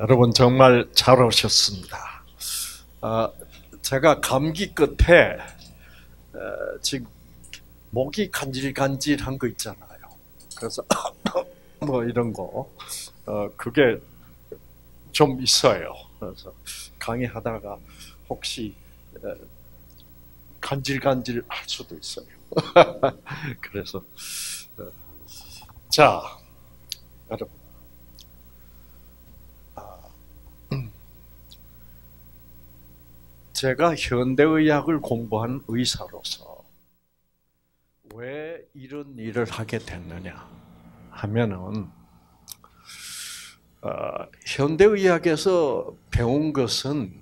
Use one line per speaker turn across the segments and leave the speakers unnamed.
여러분 정말 잘 오셨습니다. 아, 제가 감기 끝에 지금 목이 간질간질한 거 있잖아요. 그래서 뭐 이런 거 어, 그게 좀 있어요. 그래서 강의하다가 혹시 간질간질 할 수도 있어요. 그래서 자 여러분 제가 현대의학을 공부한 의사로서 왜 이런 일을 하게 됐느냐 하면은 어, 현대의학에서 배운 것은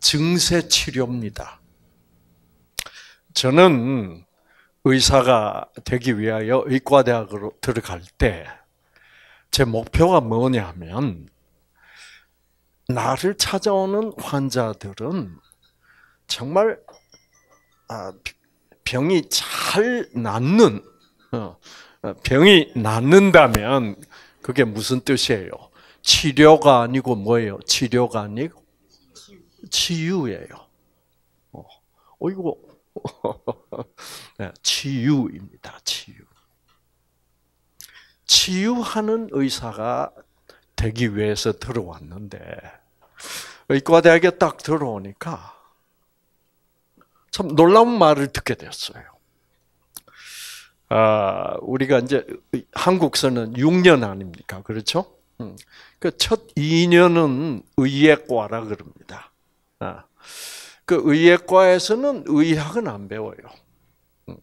증세 치료입니다. 저는 의사가 되기 위하여 의과대학으로 들어갈 때 제 목표가 뭐냐면 나를 찾아오는 환자들은 정말 아, 병이 잘 낫는 어, 어, 병이 낫는다면 그게 무슨 뜻이에요? 치료가 아니고 뭐예요? 치료가 아니고 치유예요. 어, 어 이거 네, 치유입니다. 치유. 치유하는 의사가 되기 위해서 들어왔는데 의과대학에 딱 들어오니까 참 놀라운 말을 듣게 됐어요. 아, 우리가 이제 한국서는 6년 아닙니까? 그렇죠? 음. 그첫 2년은 의예과라 그럽니다. 아, 그 의예과에서는 의학은 안 배워요. 음.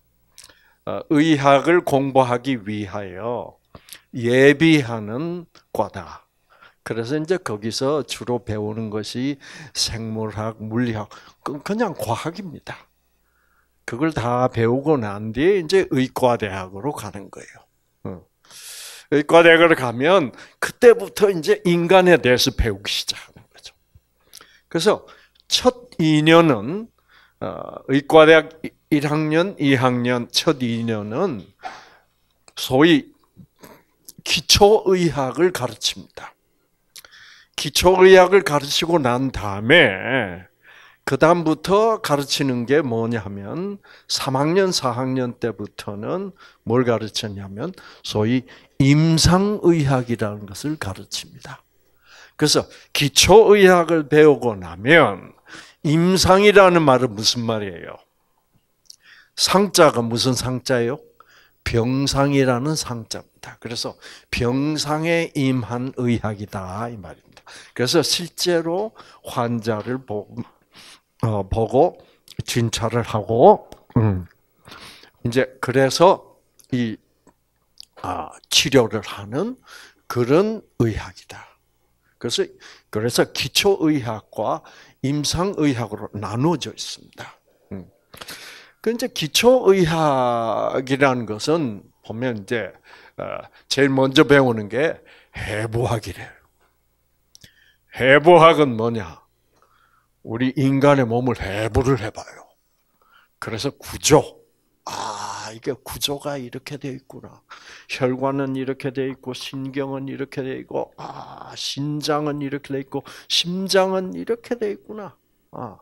아, 의학을 공부하기 위하여 예비하는 과다. 그래서 이제 거기서 주로 배우는 것이 생물학, 물리학, 그 그냥 과학입니다. 그걸 다 배우고 난 뒤에 이제 의과대학으로 가는 거예요. 어. 의과대학을 가면 그때부터 이제 인간에 대해서 배우기 시작하는 거죠. 그래서 첫 2년은 어, 의과대학 1학년, 2학년 첫 2년은 소위 기초의학을 가르칩니다. 기초의학을 가르치고 난 다음에 그 다음부터 가르치는 게 뭐냐면 3학년, 4학년 때부터는 뭘 가르쳤냐면 소위 임상의학이라는 것을 가르칩니다. 그래서 기초의학을 배우고 나면 임상이라는 말은 무슨 말이에요? 상자가 무슨 상자예요? 병상이라는 상자입니다. 그래서 병상에 임한 의학이다 이 말입니다. 그래서 실제로 환자를 보, 어, 보고 진찰을 하고 음. 이제 그래서 이 아, 치료를 하는 그런 의학이다. 그래서 그래서 기초 의학과 임상 의학으로 나누어져 있습니다. 음. 그 이제 기초 의학이라는 것은 보면 이제 어, 제일 먼저 배우는 게 해부학이래요. 해부학은 뭐냐? 우리 인간의 몸을 해부를 해봐요. 그래서 구조. 아, 이게 구조가 이렇게 돼 있구나. 혈관은 이렇게 돼 있고, 신경은 이렇게 돼 있고, 아, 신장은 이렇게 돼 있고, 심장은 이렇게 돼 있구나. 아,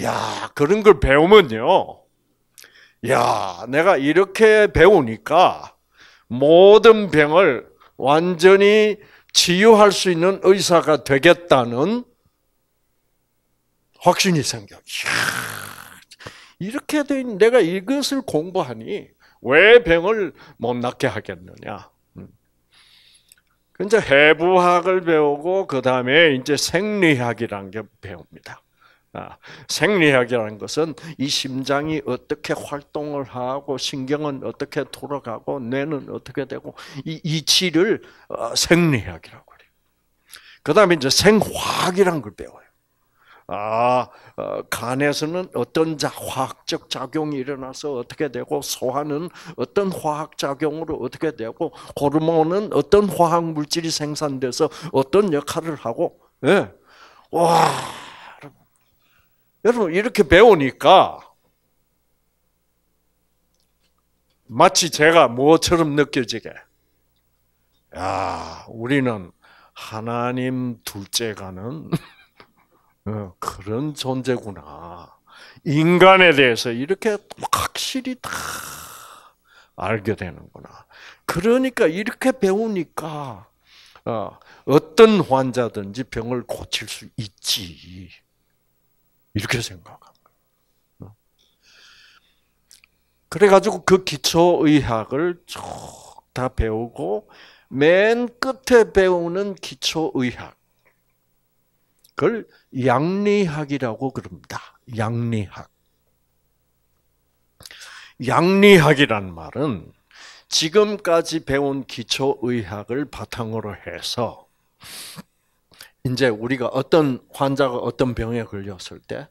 야, 그런 걸 배우면요. 야, 내가 이렇게 배우니까 모든 병을 완전히 치유할 수 있는 의사가 되겠다는 확신이 생겨. 이야, 이렇게 된 내가 이것을 공부하니 왜 병을 못 낫게 하겠느냐. 이제 음. 그러니까 해부학을 배우고 그 다음에 이제 생리학이란 게 배웁니다. 아, 생리학이라는 것은 이 심장이 어떻게 활동을 하고 신경은 어떻게 돌아가고 뇌는 어떻게 되고 이 이치를 어, 생리학이라고 그래요. 그다음에 이제 생화학이라는 걸 배워요. 아, 어, 간에서는 어떤 자, 화학적 작용이 일어나서 어떻게 되고, 소화는 어떤 화학 작용으로 어떻게 되고, 호르몬은 어떤 화학 물질이 생산돼서 어떤 역할을 하고, 예. 와, 여러분 이렇게 배우니까 마치 제가 뭐처럼 느껴지게 야 우리는 하나님 둘째가는 어, 그런 존재구나 인간에 대해서 이렇게 확실히 다 알게 되는구나 그러니까 이렇게 배우니까 어, 어떤 환자든지 병을 고칠 수 있지. 이렇게 생각합니다. 그래가지고 그 기초의학을 쭉다 배우고 맨 끝에 배우는 기초의학. 그걸 양리학이라고 그럽니다. 양리학. 양리학이란 말은 지금까지 배운 기초의학을 바탕으로 해서 이제 우리가 어떤 환자가 어떤 병에 걸렸을 때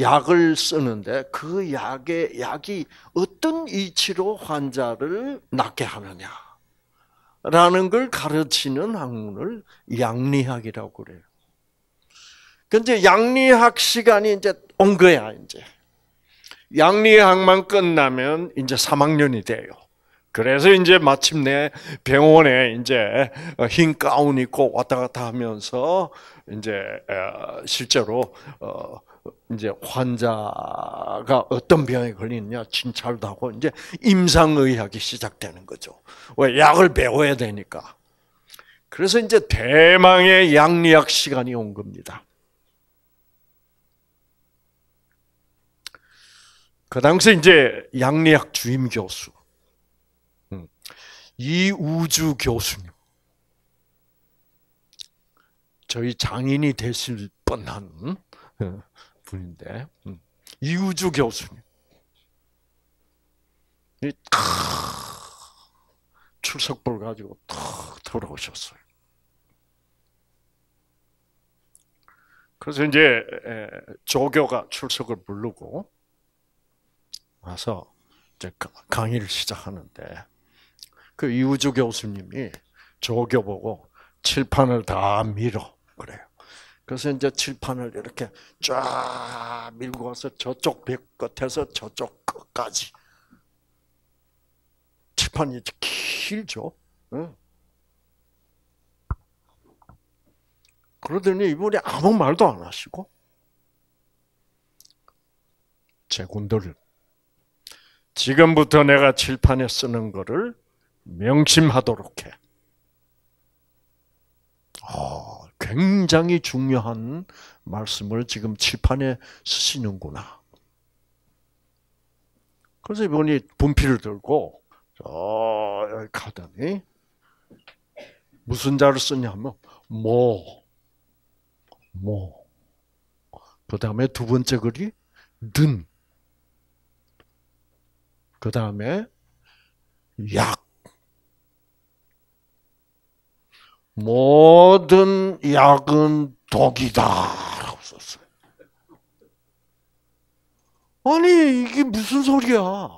약을 쓰는데 그 약의 약이 어떤 이치로 환자를 낫게 하느냐. 라는 걸 가르치는 학문을 양리학이라고 그래요. 근데 그러니까 양리학 시간이 이제 온 거야, 이제. 양리학만 끝나면 이제 3학년이 돼요. 그래서 이제 마침내 병원에 이제 어, 흰 가운 입고 왔다 갔다 하면서 이제 어, 실제로 어, 이제 환자가 어떤 병에 걸리느냐 진찰도 하고 이제 임상의학이 시작되는 거죠. 왜 약을 배워야 되니까. 그래서 이제 대망의 양리학 시간이 온 겁니다. 그 당시 이제 양리학 주임 교수 이우주 교수님. 저희 장인이 되실 뻔한 어, 분인데, 음. 이우주 교수님. 탁, 출석볼 가지고 탁 돌아오셨어요. 그래서 이제 조교가 출석을 부르고 와서 이제 강의를 시작하는데 그이 유주 교수님이 조교보고 칠판을 다 밀어 그래요. 그래서 이제 칠판을 이렇게 쫙 밀고 와서 저쪽 벽 끝에서 저쪽 끝까지 칠판이 길죠. 응? 그러더니 이분이 아무 말도 안 하시고 제 군들 지금부터 내가 칠판에 쓰는 거를 명심하도록 해. 어, 굉장히 중요한 말씀을 지금 칠판에 쓰시는구나. 그래서 이분이 분필을 들고 저 가더니 무슨 자를 쓰냐면 모, 모. 그 다음에 두 번째 글이 는. 그 다음에 약. 모든 약은 독이다. 썼어요. 아니 이게 무슨 소리야?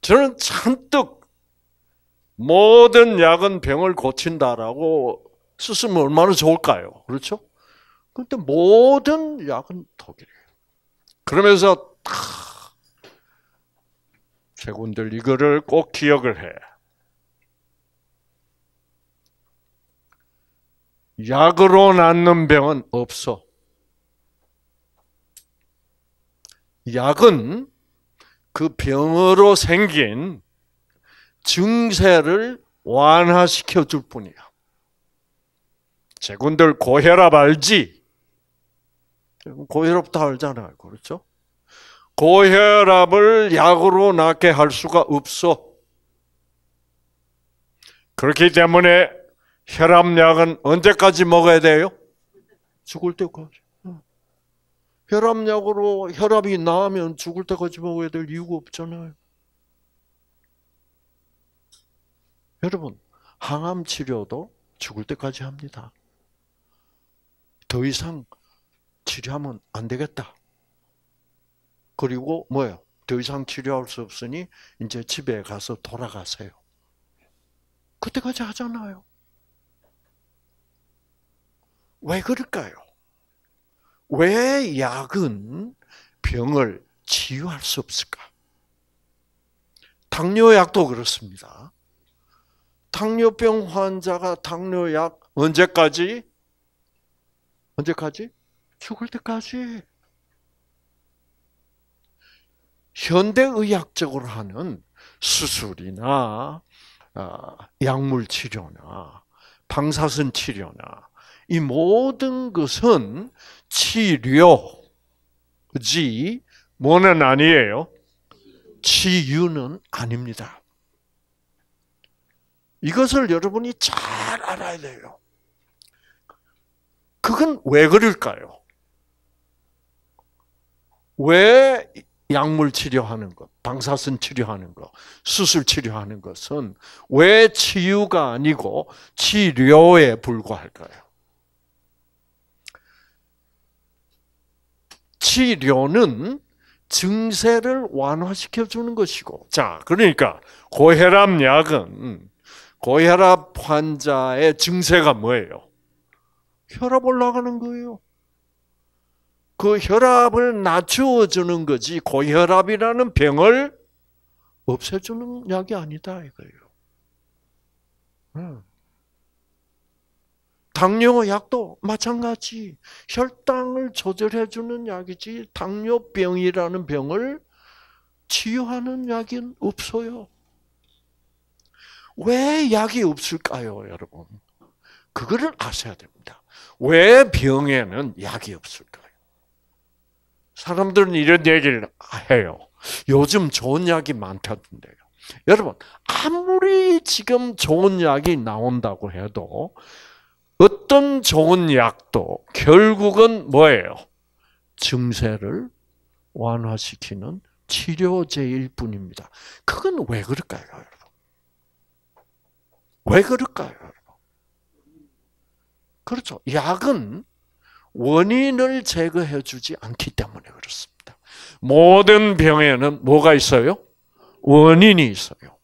저는 잔뜩 모든 약은 병을 고친다라고 쓰면 얼마나 좋을까요? 그렇죠? 근데 모든 약은 독이래요. 그러면서 다 제군들 이거를 꼭 기억을 해. 약으로 낫는 병은 없어. 약은 그 병으로 생긴 증세를 완화시켜 줄 뿐이야. 제군들 고혈압 알지? 고혈압 다 알잖아요. 그렇죠? 고혈압을 약으로 낫게 할 수가 없어. 그렇기 때문에 혈압약은 언제까지 먹어야 돼요? 죽을 때까지. 혈압약으로 혈압이 나면 죽을 때까지 먹어야 될 이유가 없잖아요. 여러분, 항암 치료도 죽을 때까지 합니다. 더 이상 치료하면 안 되겠다. 그리고 뭐예요? 더 이상 치료할 수 없으니 이제 집에 가서 돌아가세요. 그때까지 하잖아요. 왜 그럴까요? 왜 약은 병을 치유할 수 없을까? 당뇨약도 그렇습니다. 당뇨병 환자가 당뇨약 언제까지? 언제까지? 죽을 때까지. 현대의학적으로 하는 수술이나 아, 약물 치료나 방사선 치료나 이 모든 것은 치료지 뭐는 아니에요. 치유는 아닙니다. 이것을 여러분이 잘 알아야 돼요. 그건 왜 그럴까요? 왜 약물 치료하는 것, 방사선 치료하는 것, 수술 치료하는 것은 왜 치유가 아니고 치료에 불과할까요? 치료는 증세를 완화시켜 주는 것이고. 자, 그러니까 고혈압 약은 고혈압 환자의 증세가 뭐예요? 혈압 올라가는 거예요. 그 혈압을 낮추어 주는 거지 고혈압이라는 병을 없애주는 약이 아니다 이거예요. 음. 당뇨 약도 마찬가지 혈당을 조절해 주는 약이지 당뇨병이라는 병을 치유하는 약은 없어요. 왜 약이 없을까요, 여러분? 그거를 아셔야 됩니다. 왜 병에는 약이 없을까요? 사람들은 이런 얘기를 해요. 요즘 좋은 약이 많다던데요. 여러분, 아무리 지금 좋은 약이 나온다고 해도 어떤 좋은 약도 결국은 뭐예요? 증세를 완화시키는 치료제일 뿐입니다. 그건 왜 그럴까요, 여러분? 왜 그럴까요, 여러분? 그렇죠. 약은 원인을 제거해 주지 않기 때문에 그렇습니다. 모든 병에는 뭐가 있어요? 원인이 있어요.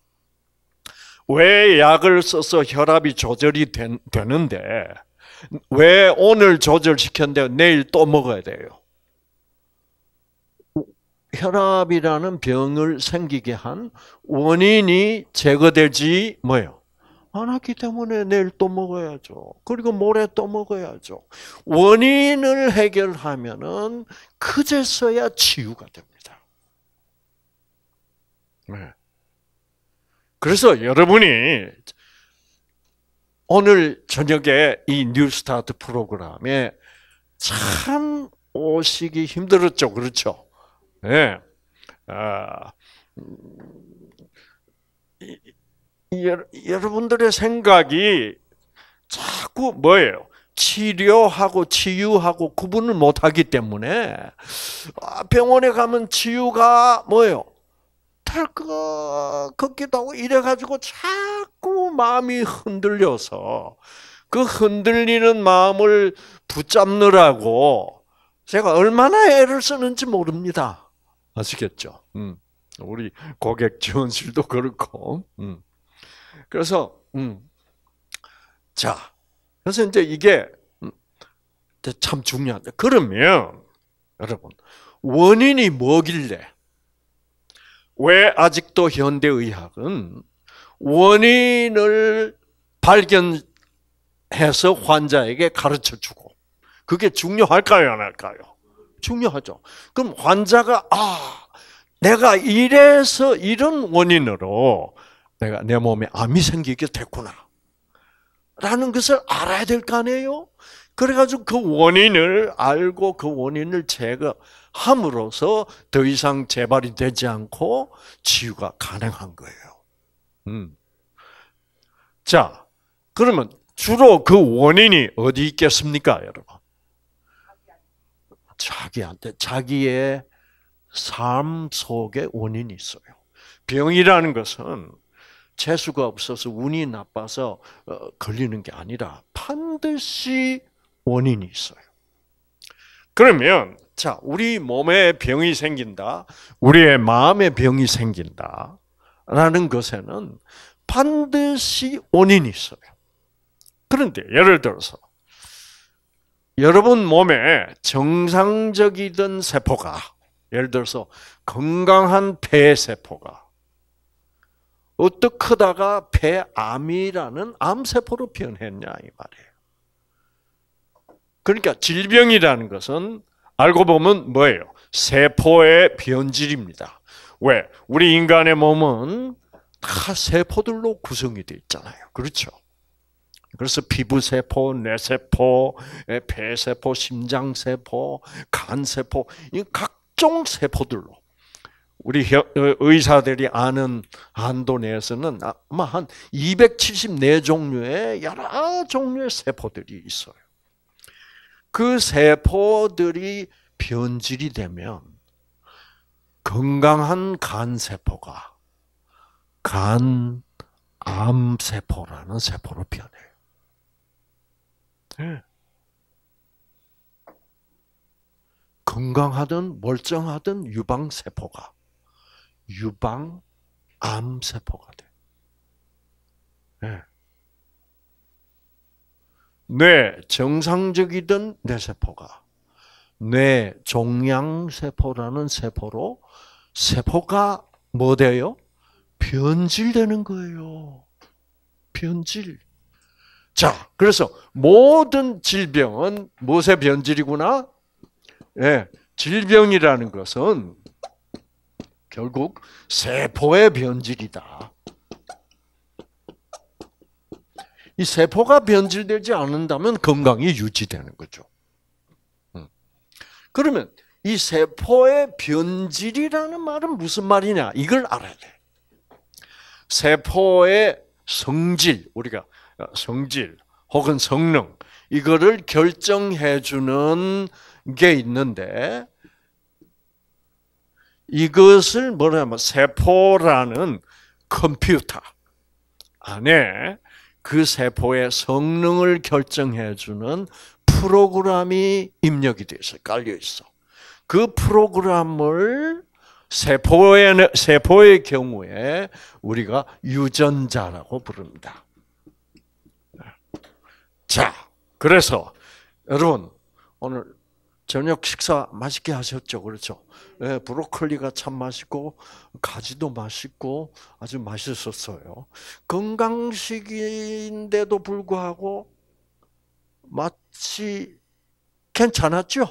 왜 약을 써서 혈압이 조절이 된, 되는데 왜 오늘 조절시켰는데 내일 또 먹어야 돼요? 혈압이라는 병을 생기게 한 원인이 제거되지 뭐요 않았기 때문에 내일 또 먹어야죠. 그리고 모레 또 먹어야죠. 원인을 해결하면은 그제서야 치유가 됩니다. 네. 그래서 여러분이 오늘 저녁에 이 뉴스타트 프로그램에 참 오시기 힘들었죠, 그렇죠? 예. 네. 아, 여러분들의 생각이 자꾸 뭐예요? 치료하고 치유하고 구분을 못하기 때문에 아, 병원에 가면 치유가 뭐예요? 못할 것 같기도 하고 이래가지고 자꾸 마음이 흔들려서 그 흔들리는 마음을 붙잡느라고 제가 얼마나 애를 쓰는지 모릅니다. 아시겠죠? 음. 우리 고객 지원실도 그렇고. 음. 그래서 음. 자, 그래서 이제 이게 음, 참 중요한데 그러면 여러분 원인이 뭐길래 왜 아직도 현대의학은 원인을 발견해서 환자에게 가르쳐 주고, 그게 중요할까요, 안 할까요? 중요하죠. 그럼 환자가, 아, 내가 이래서 이런 원인으로 내가 내 몸에 암이 생기게 됐구나. 라는 것을 알아야 될 거 아니에요? 그래가지고 그 원인을 알고 그 원인을 제거, 함으로써 더 이상 재발이 되지 않고 치유가 가능한 거예요. 음. 자, 그러면 주로 그 원인이 어디 있겠습니까, 여러분? 자기한테, 자기의 삶 속에 원인이 있어요. 병이라는 것은 재수가 없어서 운이 나빠서 어, 걸리는 게 아니라 반드시 원인이 있어요. 그러면 자, 우리 몸에 병이 생긴다. 우리의 마음에 병이 생긴다. 라는 것에는 반드시 원인이 있어요. 그런데 예를 들어서 여러분 몸에 정상적이던 세포가 예를 들어서 건강한 폐세포가 어떻게 크다가 폐암이라는 암세포로 변했냐 이 말이에요. 그러니까 질병이라는 것은 알고 보면 뭐예요? 세포의 변질입니다. 왜? 우리 인간의 몸은 다 세포들로 구성이 되어 있잖아요. 그렇죠? 그래서 피부세포, 뇌세포, 예, 폐세포, 심장세포, 간세포, 각종 세포들로 우리 어, 의사들이 아는 한도 내에서는 아마 한 274종류의 여러 종류의 세포들이 있어요. 그 세포들이 변질이 되면 건강한 간세포가 간암세포라는 세포로 변해요. 네. 건강하든 멀쩡하든 유방세포가 유방암세포가 돼. 네. 뇌 정상적이던 뇌세포가 뇌 종양세포라는 세포로 세포가 뭐 돼요? 변질되는 거예요. 변질. 자, 그래서 모든 질병은 무엇의 변질이구나? 예, 질병이라는 것은 결국 세포의 변질이다. 이 세포가 변질되지 않는다면 건강이 유지되는 거죠. 음. 그러면 이 세포의 변질이라는 말은 무슨 말이냐? 이걸 알아야 돼. 세포의 성질, 우리가 어, 성질 혹은 성능, 이거를 결정해주는 게 있는데, 이것을 뭐라 면 세포라는 컴퓨터 안에 그 세포의 성능을 결정해 주는 프로그램이 입력이 되어 있어, 깔려 있어. 그 프로그램을 세포의 세포의 경우에 우리가 유전자라고 부릅니다. 자, 그래서 여러분 오늘 저녁 식사 맛있게 하셨죠. 그렇죠. 네, 브로콜리가 참 맛있고, 가지도 맛있고, 아주 맛있었어요. 건강식인데도 불구하고, 마치 괜찮았죠?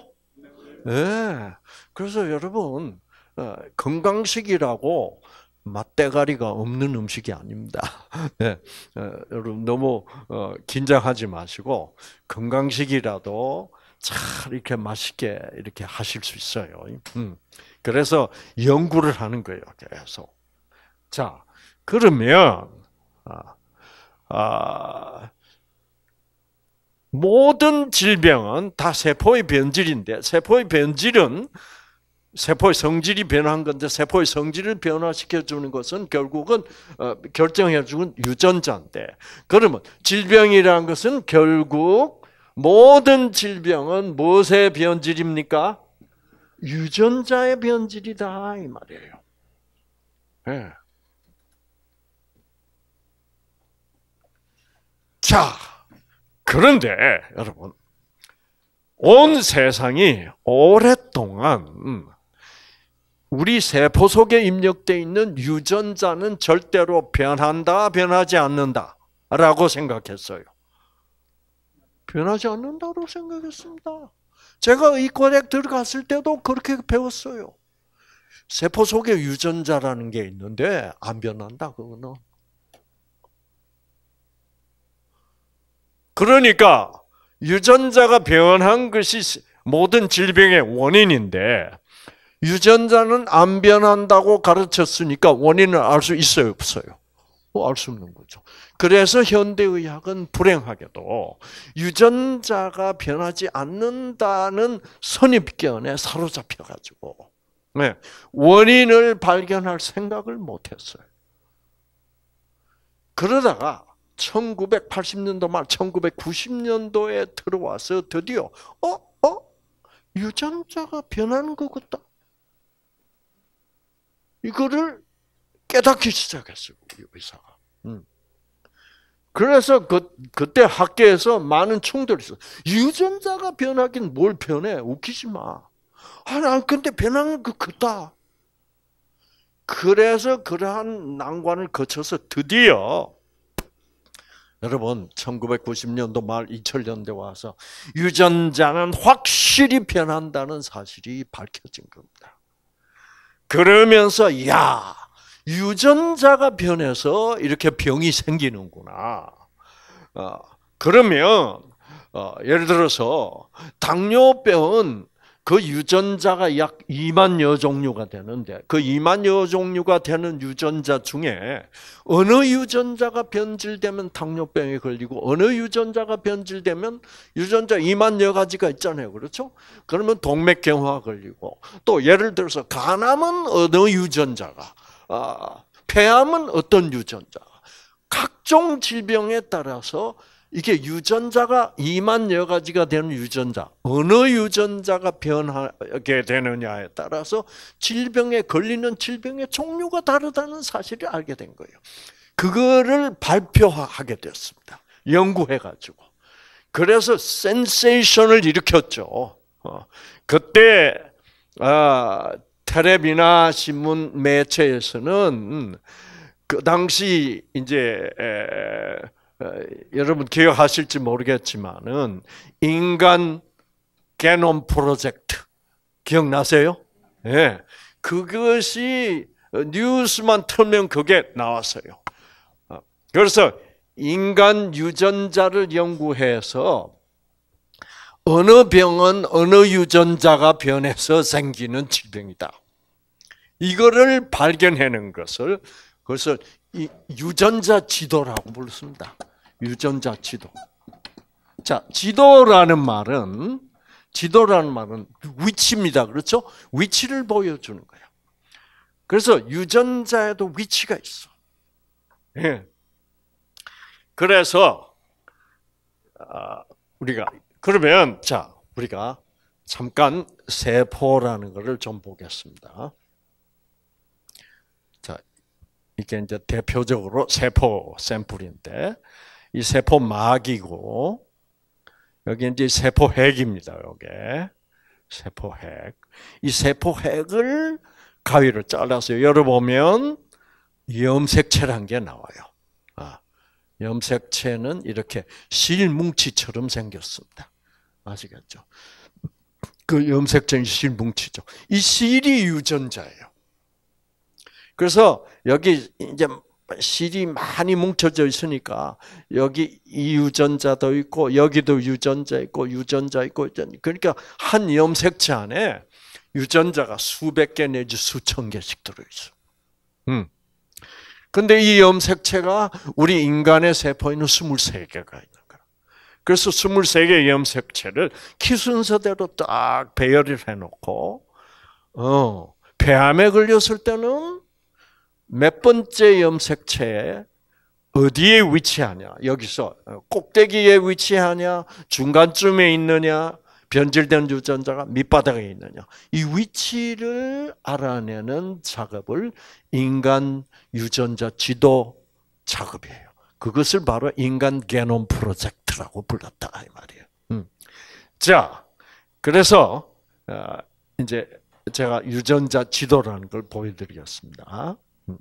네. 그래서 여러분, 어, 건강식이라고 맛대가리가 없는 음식이 아닙니다. 네. 어, 여러분, 너무 어, 긴장하지 마시고, 건강식이라도 잘 이렇게 맛있게 이렇게 하실 수 있어요. 음. 그래서 연구를 하는 거예요. 계속. 자, 그러면 아, 아, 모든 질병은 다 세포의 변질인데 세포의 변질은 세포의 성질이 변한 건데 세포의 성질을 변화시켜 주는 것은 결국은 어, 결정해 주는 유전자인데 그러면 질병이라는 것은 결국 모든 질병은 무엇의 변질입니까? 유전자의 변질이다 이 말이에요. 네. 자, 그런데 여러분 온 세상이 오랫동안 우리 세포 속에 입력되 있는 유전자는 절대로 변한다, 변하지 않는다라고 생각했어요. 변하지 않는다고 생각했습니다. 제가 이 고백 들어갔을 때도 그렇게 배웠어요. 세포 속에 유전자라는 게 있는데 안 변한다 그거는. 그러니까 유전자가 변한 것이 모든 질병의 원인인데 유전자는 안 변한다고 가르쳤으니까 원인을 알 수 있어요 없어요? 뭐 알수 없는 거죠. 그래서 현대의학은 불행하게도 유전자가 변하지 않는다는 선입견에 사로잡혀가지고 네, 원인을 발견할 생각을 못했어요. 그러다가 1980년도 말 1990년도에 들어와서 드디어 어? 어? 유전자가 변하는 것 같다. 이거를 깨닫기 시작했어요, 우리 의사가. 음. 그래서 그, 그때 학계에서 많은 충돌이 있어. 유전자가 변하긴 뭘 변해? 웃기지 마. 아, 난 근데 변한 거 그 크다. 그래서 그러한 난관을 거쳐서 드디어 여러분 1990년도 말 2000년대 와서 유전자는 확실히 변한다는 사실이 밝혀진 겁니다. 그러면서 야 유전자가 변해서 이렇게 병이 생기는구나. 어, 그러면 어, 예를 들어서 당뇨병은 그 유전자가 약 2만여 종류가 되는데 그 2만여 종류가 되는 유전자 중에 어느 유전자가 변질되면 당뇨병에 걸리고 어느 유전자가 변질되면 유전자 2만여 가지가 있잖아요. 그렇죠? 그러면 동맥경화 걸리고 또 예를 들어서 간암은 어느 유전자가 아, 폐암은 어떤 유전자? 각종 질병에 따라서 이게 유전자가 2만여 가지가 되는 유전자, 어느 유전자가 변하게 되느냐에 따라서 질병에 걸리는 질병의 종류가 다르다는 사실을 알게 된 거예요. 그거를 발표하게 되었습니다. 연구해가지고. 그래서 센세이션을 일으켰죠. 어, 그때 아, 텔레비나 신문 매체에서는 그 당시 이제 여러분 기억하실지 모르겠지만은 인간 게놈 프로젝트 기억나세요? 예. 네. 그것이 뉴스만 틀면 그게 나왔어요. 어, 그래서 인간 유전자를 연구해서 어느 병은 어느 유전자가 변해서 생기는 질병이다. 이거를 발견하는 것을 그것을 유전자 지도라고 부릅니다. 유전자 지도. 자, 지도라는 말은 지도라는 말은 위치입니다. 그렇죠? 위치를 보여주는 거예요. 그래서 유전자에도 위치가 있어. 예. 그래서 아, 우리가 그러면 자 우리가 잠깐 세포라는 것을 좀 보겠습니다. 자 이게 이제 대표적으로 세포 샘플인데 이 세포 막이고 여기 이제 세포 핵입니다. 요게 세포 핵. 이 세포 핵을 가위로 잘라서 열어보면 염색체란 게 나와요. 아, 염색체는 이렇게 실뭉치처럼 생겼습니다. 아시겠죠? 그 염색증이 실 뭉치죠. 이 실이 유전자예요. 그래서 여기 이제 실이 많이 뭉쳐져 있으니까 여기 이 유전자도 있고 여기도 유전자 있고 유전자 있고 그러니까 한 염색체 안에 유전자가 수백 개 내지 수천 개씩 들어있어. 음. 근데 이 염색체가 우리 인간의 세포에는 23개가 있는 그래서 23개 의 염색체를 키순서대로 딱 배열을 해놓고, 어, 폐암에 걸렸을 때는 몇 번째 염색체에 어디에 위치하냐? 여기서 어, 꼭대기에 위치하냐? 중간쯤에 있느냐? 변질된 유전자가 밑바닥에 있느냐? 이 위치를 알아내는 작업을 인간 유전자 지도 작업이에요. 그것을 바로 인간 게놈 프로젝트. 엘리트라고 불렀다 이 말이에요. 음. 자, 그래서 어, 이제 제가 유전자 지도라는 걸 보여드리겠습니다. 음.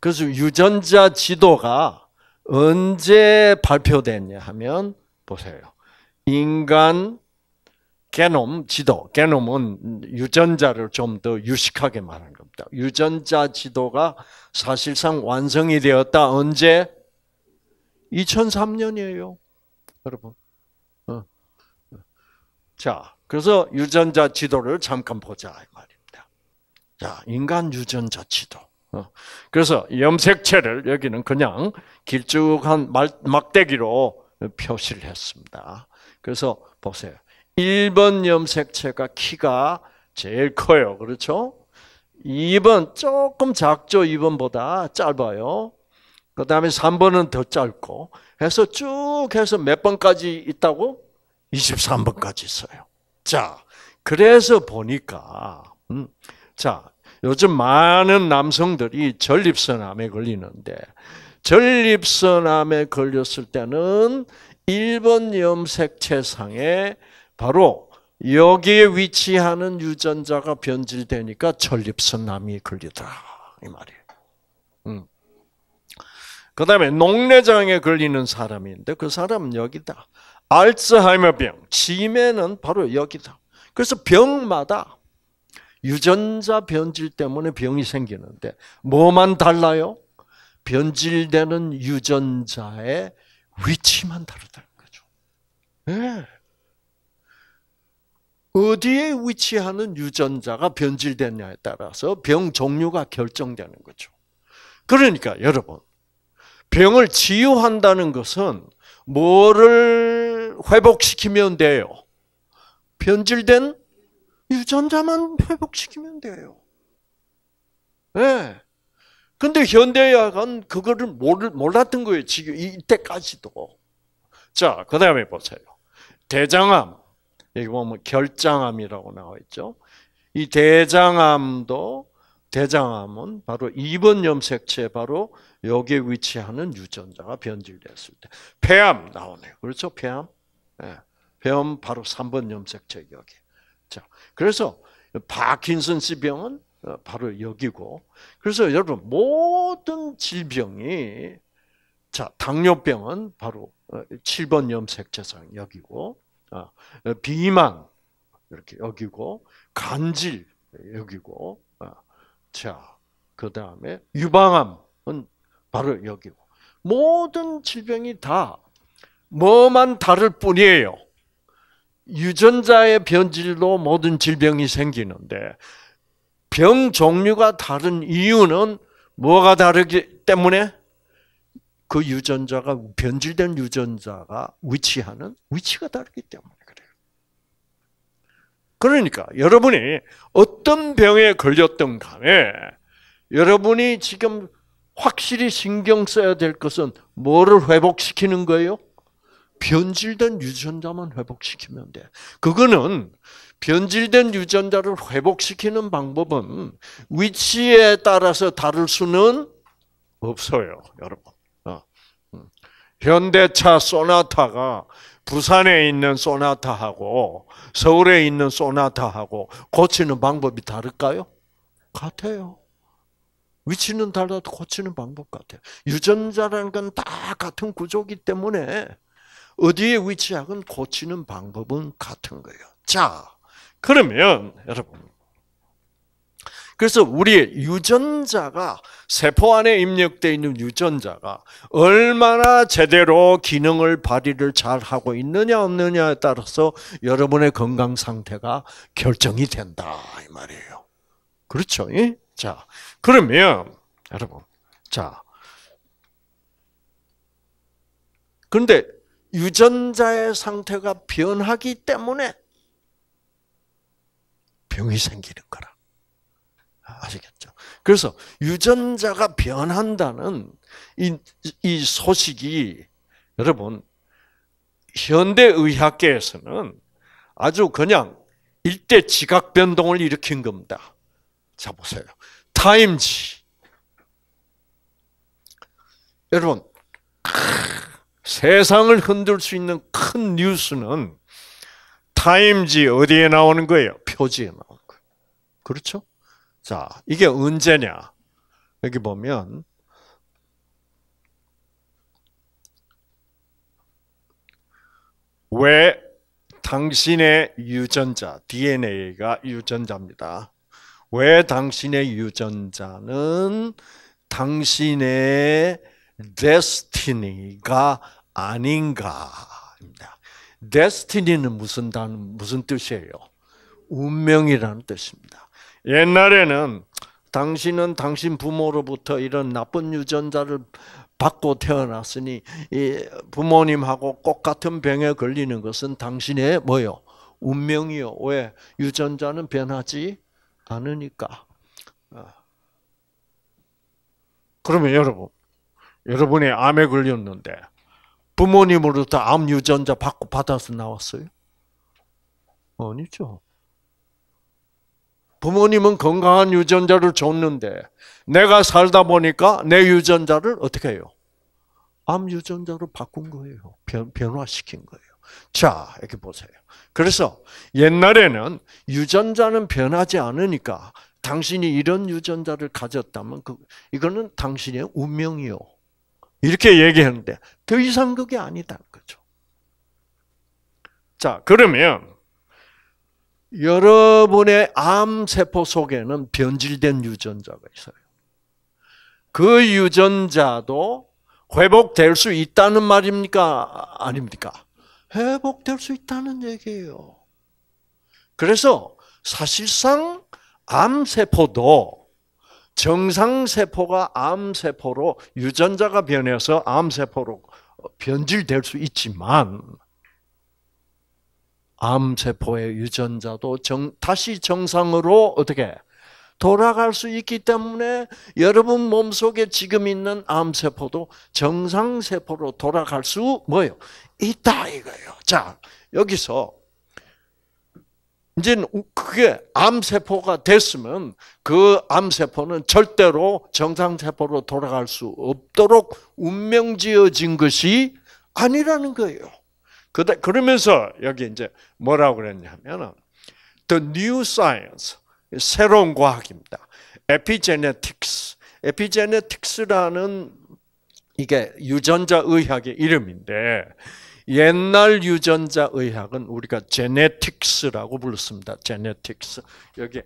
그래서 유전자 지도가 언제 발표됐냐 하면 보세요. 인간 게놈 지도, 게놈은 유전자를 좀 더 유식하게 말하는 겁니다. 유전자 지도가 사실상 완성이 되었다. 언제? 2003년이에요. 여러분. 어. 자, 그래서 유전자 지도를 잠깐 보자 이 말입니다. 자, 인간 유전자 지도. 어. 그래서 염색체를 여기는 그냥 길쭉한 막대기로 표시를 했습니다. 그래서 보세요. 1번 염색체가 키가 제일 커요. 그렇죠? 2번 조금 작죠. 2번보다 짧아요. 그 다음에 3번은 더 짧고 해서 쭉 해서 몇 번까지 있다고? 23번까지 있어요. 자, 그래서 보니까 음, 자 요즘 많은 남성들이 전립선암에 걸리는데 전립선암에 걸렸을 때는 1번 염색체상에 바로 여기에 위치하는 유전자가 변질되니까 전립선암이 걸리더라 이 말이에요. 음. 그 다음에 농내장에 걸리는 사람인데 그 사람은 여기다. 알츠하이머병, 치매는 바로 여기다. 그래서 병마다 유전자 변질 때문에 병이 생기는데 뭐만 달라요? 변질되는 유전자의 위치만 다르다는 거죠. 네. 어디에 위치하는 유전자가 변질되냐에 따라서 병 종류가 결정되는 거죠. 그러니까 여러분 병을 치유한다는 것은 뭐를 회복시키면 돼요? 변질된 유전자만 회복시키면 돼요. 예. 네. 근데 현대의학은 그거를 몰랐던 거예요. 지금 이때까지도. 자, 그 다음에 보세요. 대장암. 여기 보면 결장암이라고 나와 있죠. 이 대장암도 대장암은 바로 2번 염색체 바로 여기에 위치하는 유전자가 변질됐을 때 폐암 나오네요. 그렇죠? 폐암? 네. 폐암 바로 3번 염색체 여기. 자, 그래서 파킨슨 씨 병은 어, 바로 여기고 그래서 여러분 모든 질병이 자 당뇨병은 바로 7번 어, 염색체상 여기고 어, 비만 이렇게 여기고 간질 여기고 자 그다음에 유방암은 바로 여기고 모든 질병이 다 뭐만 다를 뿐이에요. 유전자의 변질로 모든 질병이 생기는데 병 종류가 다른 이유는 뭐가 다르기 때문에 그 유전자가 변질된 유전자가 위치하는 위치가 다르기 때문에 그래요. 그러니까 여러분이 어떤 병에 걸렸던 간에 여러분이 지금 확실히 신경 써야 될 것은 뭐를 회복시키는 거예요? 변질된 유전자만 회복시키면 돼. 그거는 변질된 유전자를 회복시키는 방법은 위치에 따라서 다를 수는 없어요, 여러분. 어. 음. 현대차 소나타가 부산에 있는 소나타하고 서울에 있는 소나타하고 고치는 방법이 다를까요? 같아요. 위치는 달라도 고치는 방법 같아요. 유전자라는 건 다 같은 구조기 때문에 어디에 위치하건 고치는 방법은 같은 거예요. 자, 그러면 여러분. 그래서 우리 유전자가 세포 안에 입력되어 있는 유전자가 얼마나 제대로 기능을 발휘를 잘 하고 있느냐 없느냐에 따라서 여러분의 건강 상태가 결정이 된다 이 말이에요. 그렇죠? 자, 그러면 여러분, 자, 그런데 유전자의 상태가 변하기 때문에 병이 생기는 거라. 아시겠죠? 그래서 유전자가 변한다는 이, 이 소식이 여러분 현대 의학계에서는 아주 그냥 일대 지각 변동을 일으킨 겁니다. 자 보세요. 타임지. 여러분 세상을 흔들 수 있는 큰 뉴스는 타임지 어디에 나오는 거예요? 표지에 나오는 거예요. 그렇죠? 자 이게 언제냐? 여기 보면 왜 당신의 유전자 DNA가 유전자입니다. 왜 당신의 유전자는 당신의 데스티니가 아닌가 데스티니는 무슨 단 무슨 뜻이에요? 운명이라는 뜻입니다. 옛날에는 당신은 당신 부모로부터 이런 나쁜 유전자를 받고 태어났으니 부모님하고 꼭 같은 병에 걸리는 것은 당신의 뭐요? 운명이요. 왜? 유전자는 변하지 않으니까. 아. 그러면 여러분, 여러분이 암에 걸렸는데 부모님으로부터 암 유전자 받고 받아서 나왔어요? 아니죠. 부모님은 건강한 유전자를 줬는데 내가 살다 보니까 내 유전자를 어떻게 해요? 암 유전자로 바꾼 거예요. 변, 변화시킨 거예요. 자, 이렇게 보세요. 그래서 옛날에는 유전자는 변하지 않으니까 당신이 이런 유전자를 가졌다면 그 이거는 당신의 운명이요. 이렇게 얘기하는데 더 이상 그게 아니다는 죠 자, 그러면 여러분의 암 세포 속에는 변질된 유전자가 있어요. 그 유전자도 회복될 수 있다는 말입니까? 아닙니까? 회복될 수 있다는 얘기예요. 그래서 사실상 암세포도 정상세포가 암세포로 유전자가 변해서 암세포로 변질될 수 있지만 암세포의 유전자도 정, 다시 정상으로 어떻게 돌아갈 수 있기 때문에 여러분 몸속에 지금 있는 암세포도 정상세포로 돌아갈 수 뭐예요? 있다 이거예요. 자, 여기서 이제는 그게 암세포가 됐으면 그 암세포는 절대로 정상세포로 돌아갈 수 없도록 운명지어진 것이 아니라는 거예요. 그러면서 여기 이제 뭐라고 그랬냐면 The New Science, 새로운 과학입니다. Epigenetics, Epigenetics라는 이게 유전자 의학의 이름인데 옛날 유전자 의학은 우리가 제네틱스라고 불렀습니다. 제네틱스. 여기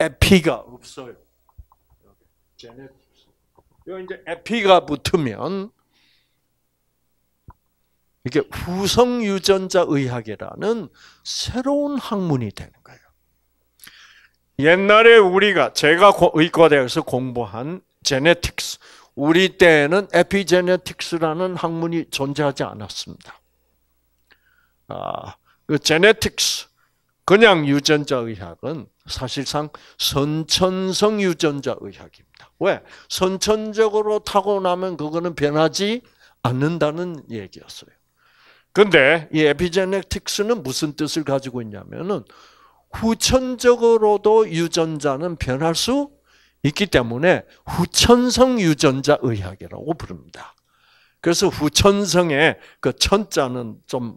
에피가 없어요. 제네틱스. 이제 에피가 붙으면 이게 후성 유전자 의학이라는 새로운 학문이 되는 거예요. 옛날에 우리가 제가 의과대학에서 공부한 제네틱스 우리 때에는 에피제네틱스라는 학문이 존재하지 않았습니다. 아, 그 제네틱스 그냥 유전자 의학은 사실상 선천성 유전자 의학입니다. 왜? 선천적으로 타고나면 그거는 변하지 않는다는 얘기였어요. 근데 이 에피제네틱스는 무슨 뜻을 가지고 있냐면은 후천적으로도 유전자는 변할 수 있기 때문에 후천성 유전자 의학이라고 부릅니다. 그래서 후천성의 그 천자는 좀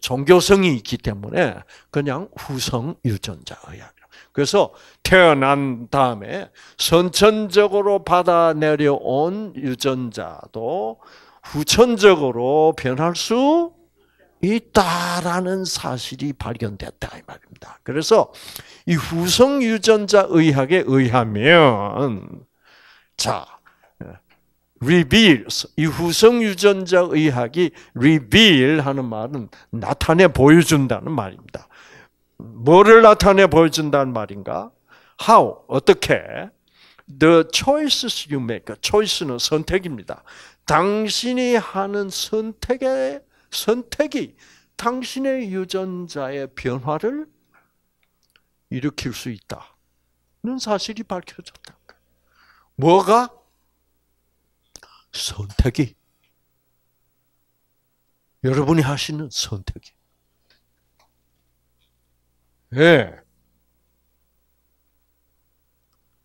종교성이 있기 때문에 그냥 후성 유전자 의학. 그래서 태어난 다음에 선천적으로 받아 내려온 유전자도 후천적으로 변할 수 있다라는 사실이 발견됐다 이 말입니다. 그래서 이 후성 유전자 의학에 의하면 자 reveals 이 후성 유전자 의학이 reveal 하는 말은 나타내 보여준다는 말입니다. 뭐를 나타내 보여준다는 말인가? How 어떻게? The choices you make. choice는 선택입니다. 당신이 하는 선택의 선택이 당신의 유전자의 변화를 일으킬 수 있다는 사실이 밝혀졌다. 뭐가 선택이 여러분이 하시는 선택이 예.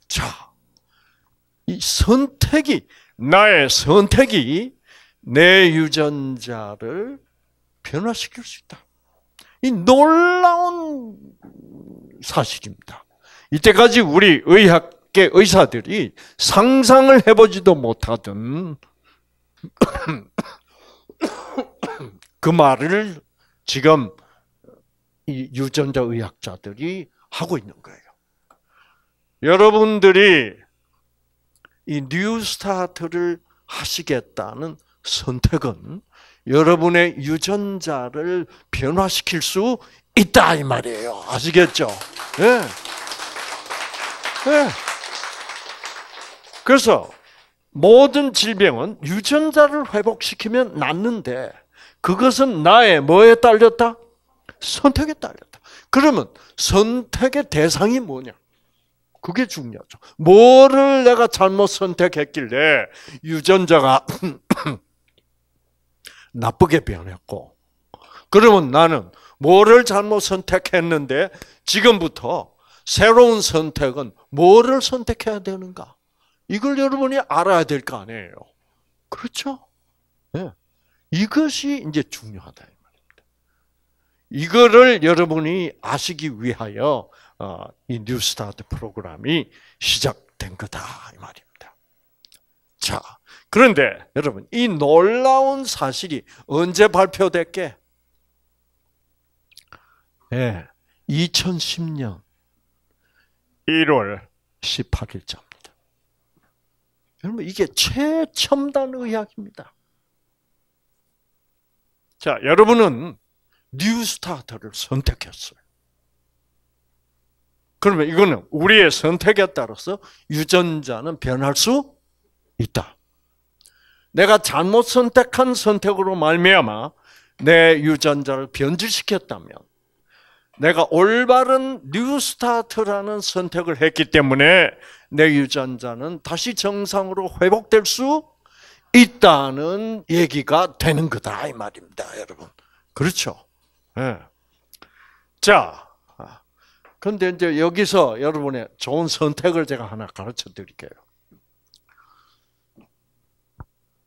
자, 이 선택이 나의 선택이 내 유전자를 변화시킬 수 있다. 이 놀라운 사실입니다. 이때까지 우리 의학 의학계 의사들이 상상을 해보지도 못하던 그 말을 지금 유전자 의학자들이 하고 있는 거예요. 여러분들이 이 뉴스타트를 하시겠다는 선택은 여러분의 유전자를 변화시킬 수 있다 이 말이에요. 아시겠죠? 예. 네. 예. 네. 그래서 모든 질병은 유전자를 회복시키면 낫는데 그것은 나의 뭐에 딸렸다? 선택에 딸렸다. 그러면 선택의 대상이 뭐냐? 그게 중요하죠. 뭐를 내가 잘못 선택했길래 유전자가 나쁘게 변했고, 그러면 나는 뭐를 잘못 선택했는데 지금부터 새로운 선택은 뭐를 선택해야 되는가? 이걸 여러분이 알아야 될 거 아니에요. 그렇죠? 네. 이것이 이제 중요하다 이 말입니다. 이거를 여러분이 아시기 위하여 어, 이 뉴스타트 프로그램이 시작된 거다 이 말입니다. 자, 그런데 여러분 이 놀라운 사실이 언제 발표됐게? 예, 네, 2010년 1월 18일자. 여러분 이게 최첨단 의학입니다. 자, 여러분은 뉴스타트를 선택했어요. 그러면 이거는 우리의 선택에 따라서 유전자는 변할 수 있다. 내가 잘못 선택한 선택으로 말미암아 내 유전자를 변질시켰다면 내가 올바른 뉴스타트라는 선택을 했기 때문에 내 유전자는 다시 정상으로 회복될 수 있다는 얘기가 되는 거다 이 말입니다, 여러분. 그렇죠? 네. 자, 아, 근데 이제 여기서 여러분의 좋은 선택을 제가 하나 가르쳐 드릴게요.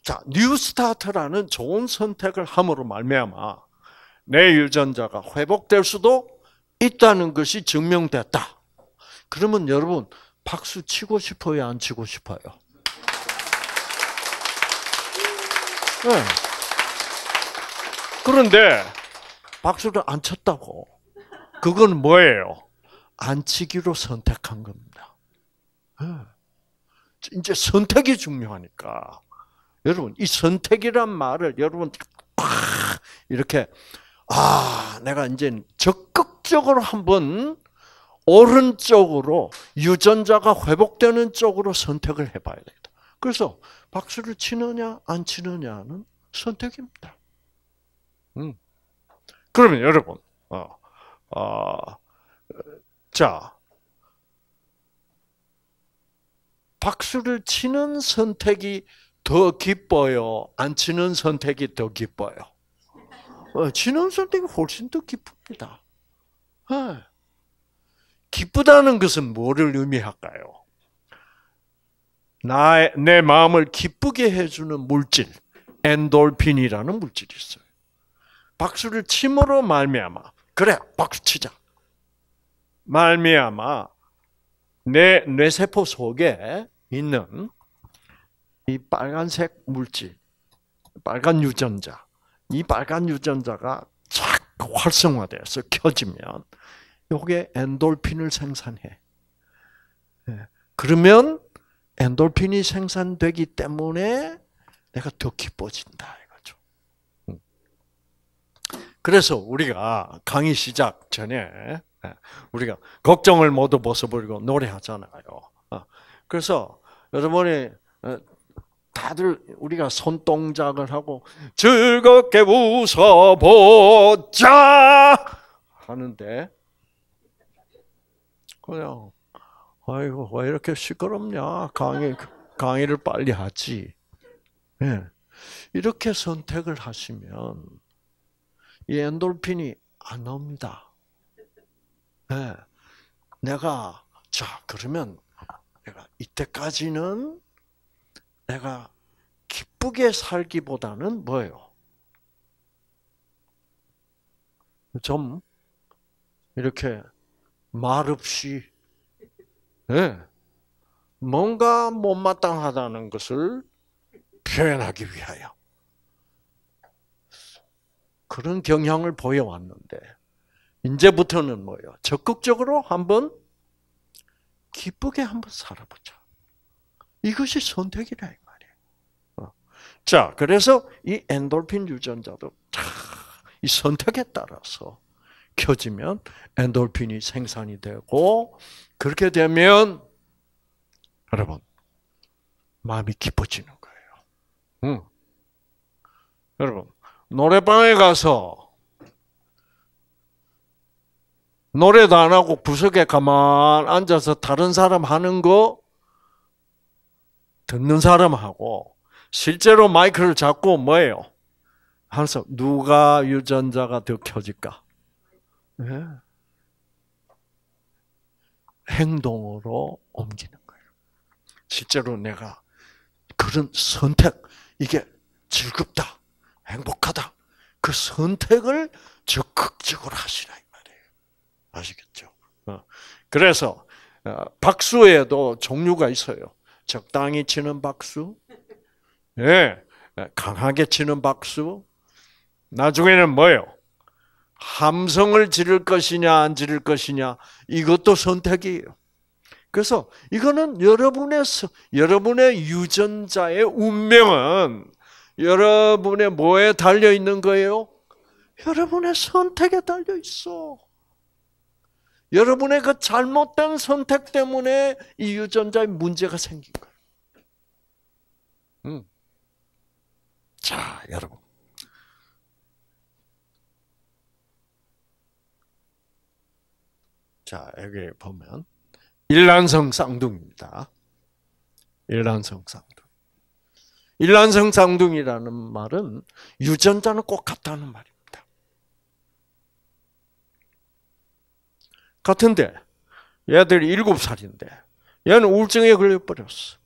자, 뉴스타트라는 좋은 선택을 함으로 말미암아 내 유전자가 회복될 수도 있다는 것이 증명됐다. 그러면 여러분 박수 치고 싶어요, 안 치고 싶어요? 네. 그런데 박수를 안 쳤다고. 그건 뭐예요? 안 치기로 선택한 겁니다. 네. 이제 선택이 중요하니까. 여러분, 이 선택이란 말을 여러분, 이렇게, 아, 내가 이제 적, 한적으로 한번 오른쪽으로 유전자가 회복되는 쪽으로 선택을 해봐야 됩니다. 그래서 박수를 치느냐 안 치느냐는 선택입니다. 음. 그러면 여러분, 어, 어, 자, 박수를 치는 선택이 더 기뻐요? 안 치는 선택이 더 기뻐요? 어, 치는 선택이 훨씬 더 기쁩니다. 네. 기쁘다는 것은 뭐를 의미할까요? 나의, 내 마음을 기쁘게 해주는 물질, 엔돌핀이라는 물질이 있어요. 박수를 침으로 말미암아 그래 박수 치자 말미암아 내 뇌세포 속에 있는 이 빨간색 물질, 빨간 유전자, 이 빨간 유전자가 착 활성화돼서 켜지면 요게 엔돌핀을 생산해. 예. 그러면 엔돌핀이 생산되기 때문에 내가 더 기뻐진다 이거죠. 음. 그래서 우리가 강의 시작 전에 예, 우리가 걱정을 모두 벗어버리고 노래하잖아요. 어. 그래서 여러분이 어, 다들 우리가 손동작을 하고 즐겁게 웃어보자 하는데 그냥 아이고 왜 이렇게 시끄럽냐 강의 강의를 빨리 하지. 네. 이렇게 선택을 하시면 이 엔돌핀이 안 옵니다. 네. 내가 자 그러면 내가 이때까지는 내가 기쁘게 살기보다는 뭐예요? 좀 이렇게 말없이 네. 뭔가 못마땅하다는 것을 표현하기 위하여 그런 경향을 보여왔는데 이제부터는 뭐요 적극적으로 한번 기쁘게 한번 살아보자. 이것이 선택이라 이 말이에요. 어. 자, 그래서 이 엔돌핀 유전자도 이 선택에 따라서 켜지면 엔돌핀이 생산이 되고 그렇게 되면 여러분 마음이 기뻐지는 거예요. 응. 음. 여러분 노래방에 가서 노래도 안 하고 구석에 가만 앉아서 다른 사람 하는 거 듣는 사람하고 실제로 마이크를 잡고 뭐예요? 하면 누가 유전자가 더 켜질까? 네. 행동으로 옮기는 거예요. 실제로 내가 그런 선택, 이게 즐겁다, 행복하다. 그 선택을 적극적으로 하시라 이 말이에요. 아시겠죠? 어. 그래서 어, 박수에도 종류가 있어요. 적당히 치는 박수, 예, 강하게 치는 박수. 나중에는 뭐요? 함성을 지를 것이냐 안 지를 것이냐 이것도 선택이에요. 그래서 이거는 여러분의 여러분의 유전자의 운명은 여러분의 뭐에 달려 있는 거예요? 여러분의 선택에 달려 있어. 여러분의 그 잘못된 선택 때문에 이 유전자에 문제가 생긴 거예요. 음. 자, 여러분. 자, 여기 보면 일란성 쌍둥이입니다. 일란성 쌍둥이. 일란성 쌍둥이라는 말은 유전자는 꼭 같다는 말입니다. 같은데 얘들이 일곱 살인데 얘는 우울증에 걸려버렸어.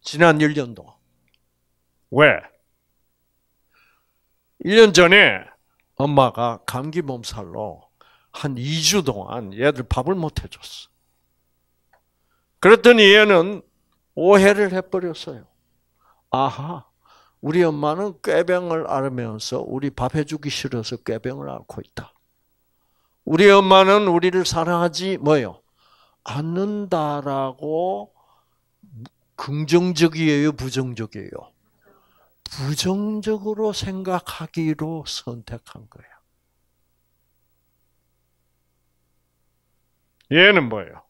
지난 1년 도 왜? 1년 전에 엄마가 감기 몸살로 한 2주 동안 얘들 밥을 못 해줬어. 그랬더니 얘는 오해를 해버렸어요. 아하, 우리 엄마는 꾀병을 앓으면서 우리 밥 해주기 싫어서 꾀병을 앓고 있다. 우리 엄마는 우리를 사랑하지 뭐요? 않는다라고 긍정적이에요, 부정적이에요? 부정적으로 생각하기로 선택한 거예요. 얘는 뭐예요?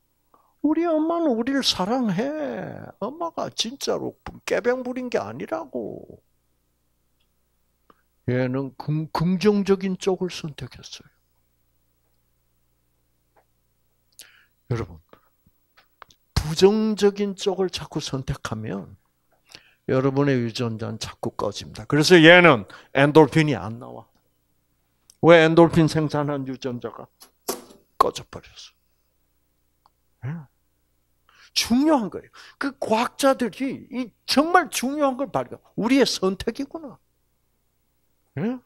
우리 엄마는 우리를 사랑해. 엄마가 진짜로 깨병 부린 게 아니라고. 얘는 긍정적인 쪽을 선택했어요. 여러분, 부정적인 쪽을 자꾸 선택하면 여러분의 유전자는 자꾸 꺼집니다. 그래서 얘는 엔돌핀이 안 나와. 왜 엔돌핀 생산한 유전자가 꺼져버렸어? 중요한 거예요. 그 과학자들이 정말 중요한 걸 발견. 우리의 선택이구나. 예?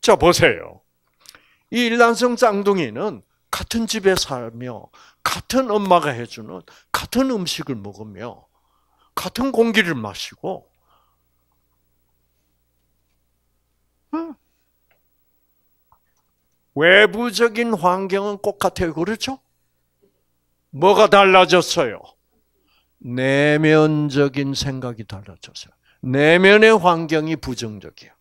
자 보세요. 이 일란성 쌍둥이는 같은 집에 살며 같은 엄마가 해주는 같은 음식을 먹으며 같은 공기를 마시고 예? 외부적인 환경은 똑같아요. 그렇죠? 뭐가 달라졌어요? 내면적인 생각이 달라졌어요. 내면의 환경이 부정적이에요.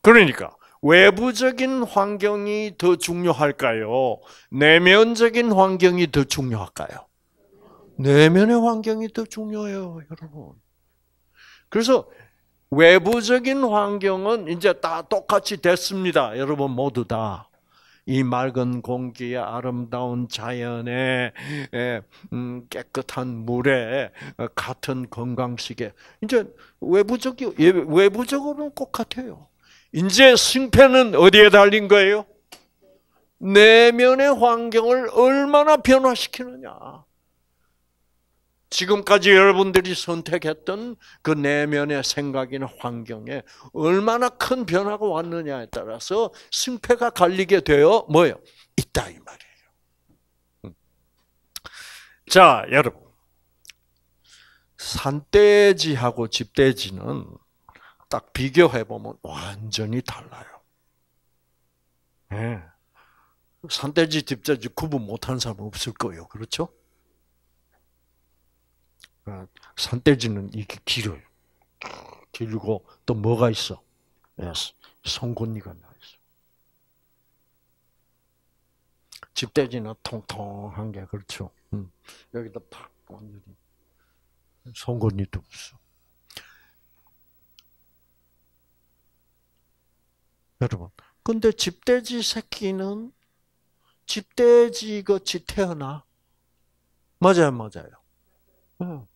그러니까 외부적인 환경이 더 중요할까요? 내면적인 환경이 더 중요할까요? 내면의 환경이 더 중요해요, 여러분. 그래서 외부적인 환경은 이제 다 똑같이 됐습니다. 여러분 모두 다. 이 맑은 공기의 아름다운 자연에 음, 깨끗한 물에 어, 같은 건강식에 이제 외부적이 예, 외부적으로는 꼭 같아요. 이제 승패는 어디에 달린 거예요? 내면의 환경을 얼마나 변화시키느냐. 지금까지 여러분들이 선택했던 그 내면의 생각이나 환경에 얼마나 큰 변화가 왔느냐에 따라서 승패가 갈리게 되어 뭐예요? 있다 이 말이에요. 음. 자, 여러분. 산돼지하고 집돼지는 딱 비교해 보면 완전히 달라요. 예. 산돼지 집돼지 구분 못한 사람 없을 거예요. 그렇죠? 아, 산돼지는 이게 길어요. 길고 또 뭐가 있어? 예, 송곳니가 나 있어. 집돼지는 통통한 게 그렇죠. 음. 여기다 팍 완전히 송곳니도 없어. 여러분, 근데 집돼지 새끼는 집돼지 같이 태어나. 맞아요, 맞아요. 응. 음.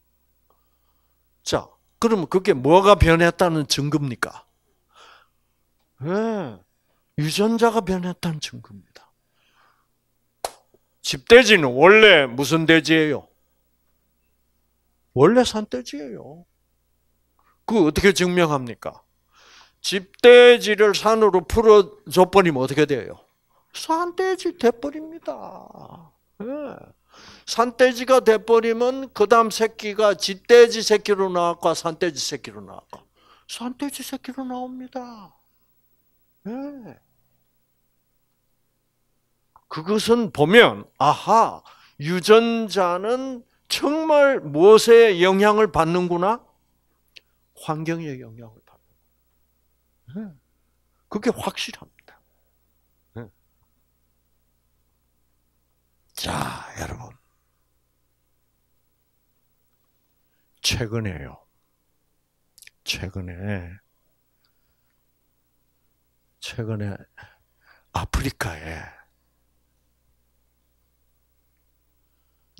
자, 그러면 그게 뭐가 변했다는 증거입니까? 네, 유전자가 변했다는 증거입니다. 집돼지는 원래 무슨 돼지예요? 원래 산돼지예요. 그 어떻게 증명합니까? 집돼지를 산으로 풀어줘 버리면 어떻게 돼요? 산돼지 돼버립니다. 네. 산돼지가 돼버리면 그 다음 새끼가 쥐돼지 새끼로 나왔고 산돼지 새끼로 나왔고 산돼지 새끼로 나옵니다. 네. 그것은 보면 아하 유전자는 정말 무엇에 영향을 받는구나? 환경에 영향을 받는. 네. 그게 확실합니다. 자, 여러분. 최근에요. 최근에, 최근에 아프리카에,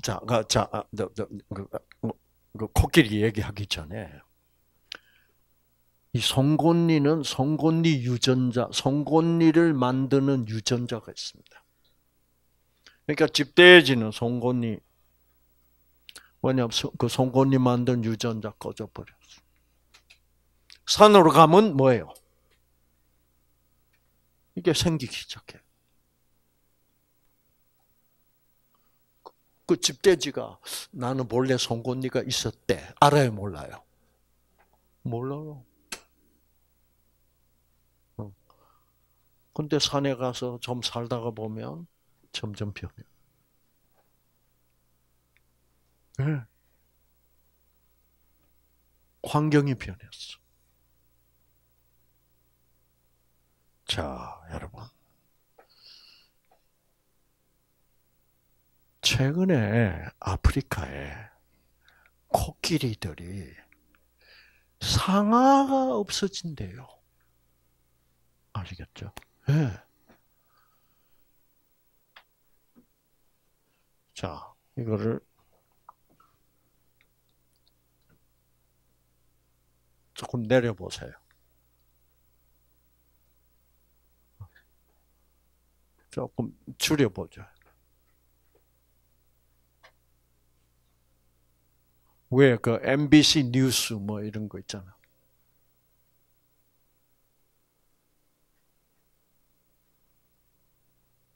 자, 그, 자, 아, 그, 그, 그 코끼리 얘기하기 전에, 이 송곳니는 송곳니 유전자, 송곳니를 만드는 유전자가 있습니다. 그러니까 집대지는 송곳니. 왜냐하면 그 송곳니 만든 유전자 꺼져버렸어. 산으로 가면 뭐예요? 이게 생기기 시작해. 그, 그 집돼지가 나는 본래 송곳니가 있었대. 알아요, 몰라요? 몰라요. 어. 근데 산에 가서 좀 살다가 보면 점점 변해. 네. 환경이 변했어. 자, 여러분. 최근에 아프리카에 코끼리들이 상아가 없어진대요. 아시겠죠? 네. 자, 이거를 조금 내려보세요. 조금 줄여보죠. 왜 그 MBC 뉴스 뭐 이런 거 있잖아.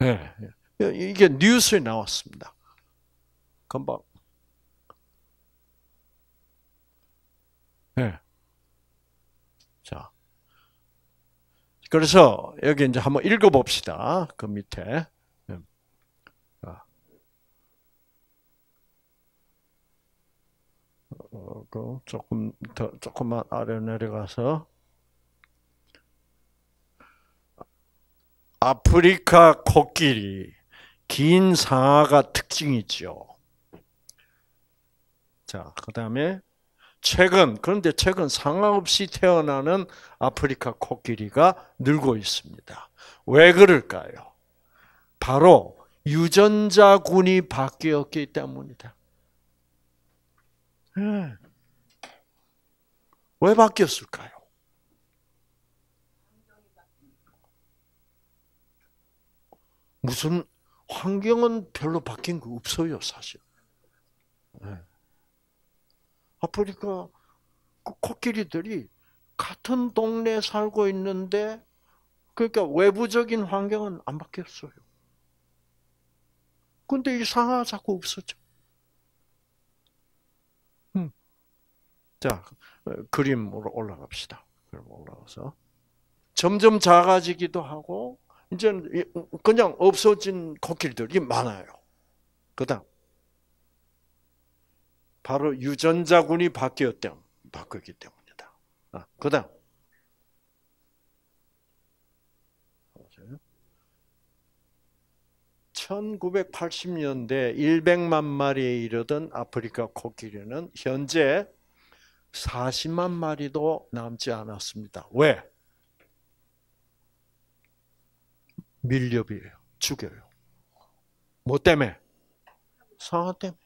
네. 이게 뉴스에 나왔습니다. 금방. 예. 네. 자. 그래서 여기 이제 한번 읽어봅시다. 그 밑에. 네. 어, 그 조금 더 조금만 아래 내려가서 아프리카 코끼리 긴 상아가 특징이죠. 자, 그 다음에 최근, 그런데 최근 상관없이 태어나는 아프리카 코끼리가 늘고 있습니다. 왜 그럴까요? 바로 유전자군이 바뀌었기 때문이다. 예. 왜 바뀌었을까요? 무슨 환경은 별로 바뀐 거 없어요, 사실. 아프리카 그 코끼리들이 같은 동네에 살고 있는데 그러니까 외부적인 환경은 안 바뀌었어요. 근데 이상화 자꾸 없어져. 음. 자, 그림으로 올라갑시다. 그럼 올라가서. 점점 작아지기도 하고, 이제 그냥 없어진 코끼리들이 많아요. 그 다음. 바로 유전자군이 바뀌었기 때문이다. 아, 그 다음. 1980년대 100만 마리에 이르던 아프리카 코끼리는 현재 40만 마리도 남지 않았습니다. 왜? 밀렵이에요. 죽여요. 뭐 때문에? 상아 때문에.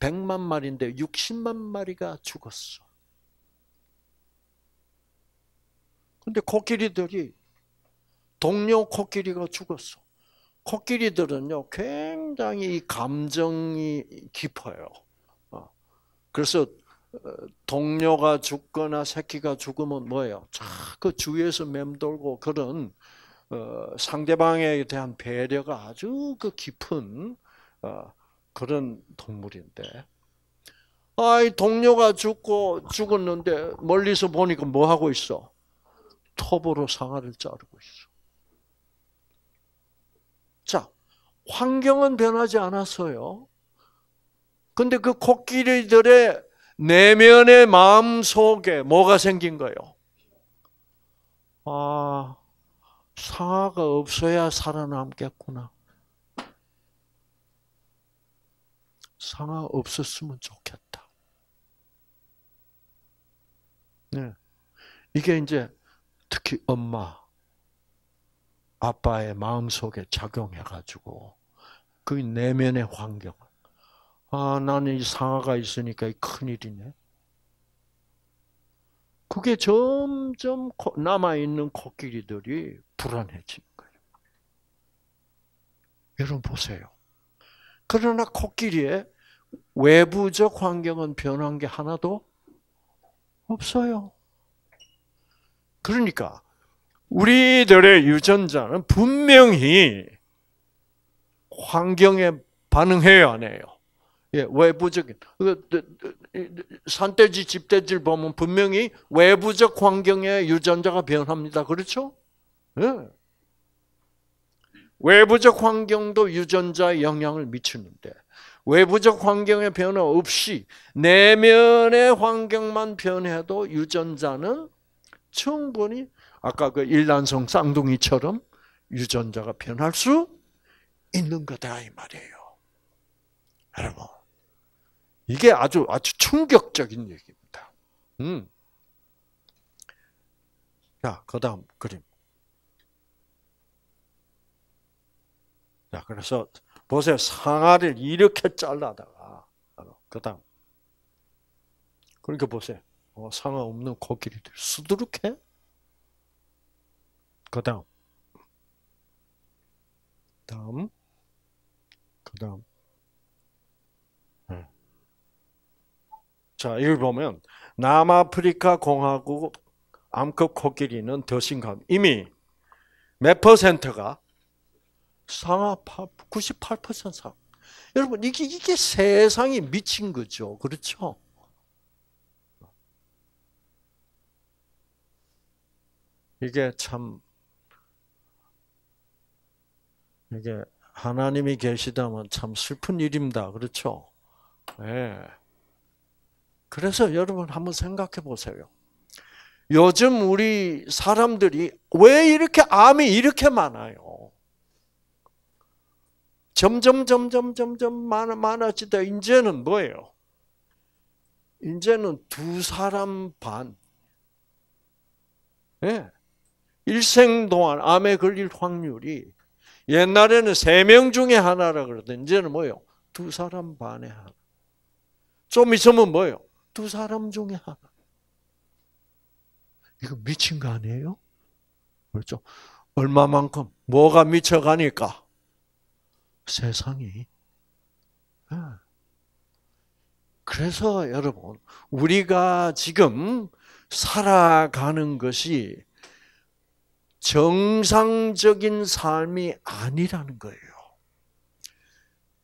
100만 마리인데 60만 마리가 죽었어. 근데 코끼리들이 동료 코끼리가 죽었어. 코끼리들은요 굉장히 감정이 깊어요. 어. 그래서 어, 동료가 죽거나 새끼가 죽으면 뭐예요? 자그 주위에서 맴돌고 그런 어, 상대방에 대한 배려가 아주 그 깊은 그런 동물인데 아이 동료가 죽고 죽었는데 멀리서 보니까 뭐 하고 있어? 톱으로 상아를 자르고 있어. 자, 환경은 변하지 않았어요. 근데 그 코끼리들의 내면의 마음 속에 뭐가 생긴 거요? 아, 상아가 없어야 살아남겠구나. 상하 없었으면 좋겠다. 네. 이게 이제 특히 엄마, 아빠의 마음속에 작용해가지고 그 내면의 환경. 아, 나는 이 상하가 있으니까 큰일이네. 그게 점점 남아있는 코끼리들이 불안해지는 거예요. 여러분 보세요. 그러나 코끼리의 외부적 환경은 변한 게 하나도 없어요. 그러니까 우리들의 유전자는 분명히 환경에 반응해야 하네요. 예, 외부적인 그, 그, 그, 산돼지, 집돼지를 보면 분명히 외부적 환경에 유전자가 변합니다. 그렇죠? 예. 외부적 환경도 유전자에 영향을 미치는데 외부적 환경의 변화 없이 내면의 환경만 변해도 유전자는 충분히 아까 그 일란성 쌍둥이처럼 유전자가 변할 수 있는 거다 이 말이에요. 여러분 이게 아주 아주 충격적인 얘기입니다. 음. 자, 그다음 그림. 자, 그래서 보세요. 상아를 이렇게 잘라다가 그 다음 그러니까 보세요. 어, 상아 없는 코끼리들 수두룩해. 그 다음 다음 그 다음 네. 자, 여기 보면 남아프리카 공화국 암컷 코끼리는 더 심각. 이미 몇 퍼센트가 상하 98%상 여러분 이게 이게 세상이 미친 거죠. 그렇죠? 이게 참 이게 하나님이 계시다면 참 슬픈 일입니다. 그렇죠? 네. 그래서 여러분 한번 생각해 보세요. 요즘 우리 사람들이 왜 이렇게 암이 이렇게 많아요? 점점 점점 점점 많아 많아지다 이제는 뭐예요? 이제는 두 사람 반. 예. 일생 동안 암에 걸릴 확률이 옛날에는 세 명 중에 하나라 그러던 이제는 뭐예요? 두 사람 반에 하나. 좀 있으면 뭐예요? 두 사람 중에 하나. 이거 미친 거 아니에요? 그렇죠? 얼마만큼 뭐가 미쳐가니까 세상이. 예. 그래서 여러분, 우리가 지금 살아가는 것이 정상적인 삶이 아니라는 거예요.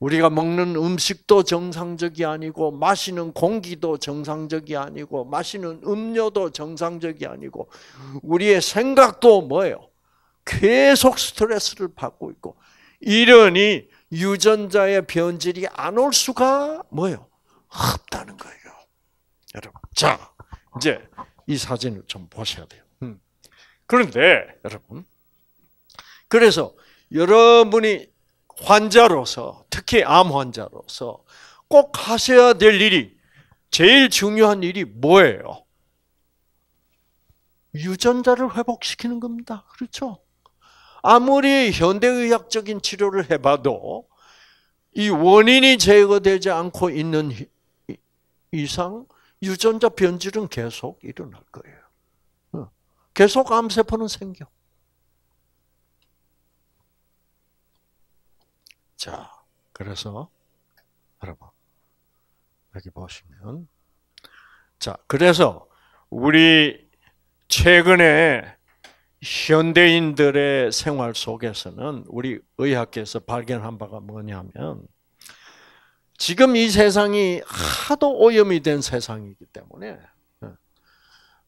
우리가 먹는 음식도 정상적이 아니고 마시는 공기도 정상적이 아니고 마시는 음료도 정상적이 아니고 우리의 생각도 뭐예요? 계속 스트레스를 받고 있고 이러니 유전자의 변질이 안 올 수가 뭐요? 없다는 거예요. 여러분. 자, 이제 이 사진을 좀 보셔야 돼요. 음. 그런데 여러분. 그래서 여러분이 환자로서 특히 암 환자로서 꼭 하셔야 될 일이 제일 중요한 일이 뭐예요? 유전자를 회복시키는 겁니다. 그렇죠? 아무리 현대의학적인 치료를 해봐도 이 원인이 제거되지 않고 있는 이상 유전자 변질은 계속 일어날 거예요. 어. 계속 암세포는 생겨. 자, 그래서 여러분 여기 보시면 자, 그래서 우리 최근에 현대인들의 생활 속에서는 우리 의학계에서 발견한 바가 뭐냐면 지금 이 세상이 하도 오염이 된 세상이기 때문에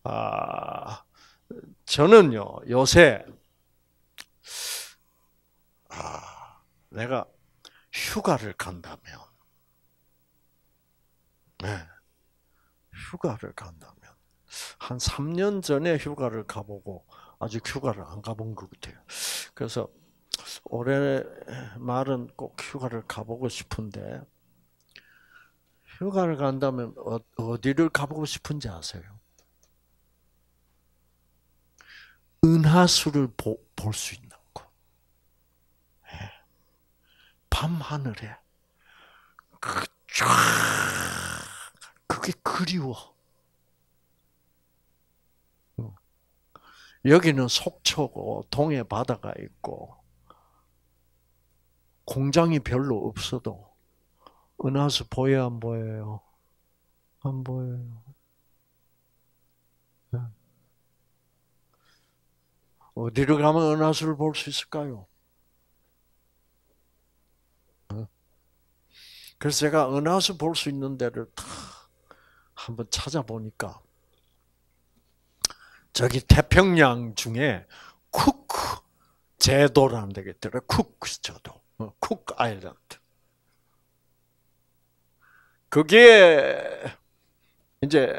아 저는요 요새 아 내가 휴가를 간다면 네, 휴가를 간다면 한 3년 전에 휴가를 가보고 아직 휴가를 안 가본 것 같아요. 그래서 올해 말은 꼭 휴가를 가보고 싶은데 휴가를 간다면 어, 어디를 가보고 싶은지 아세요? 은하수를 볼 수 있는 곳. 예. 밤하늘에 그 쫙 그게 그리워. 여기는 속초고 동해 바다가 있고 공장이 별로 없어도 은하수 보여 안 보여요? 안 보여요. 예. 어디로 가면 은하수를 볼 수 있을까요? 예. 그래서 제가 은하수 볼 수 있는 데를 탁 한번 찾아보니까 저기 태평양 중에 쿠크 제도라는 데가 있더라. 쿠크 제도. 쿠크 어, 아일랜드. 그게 이제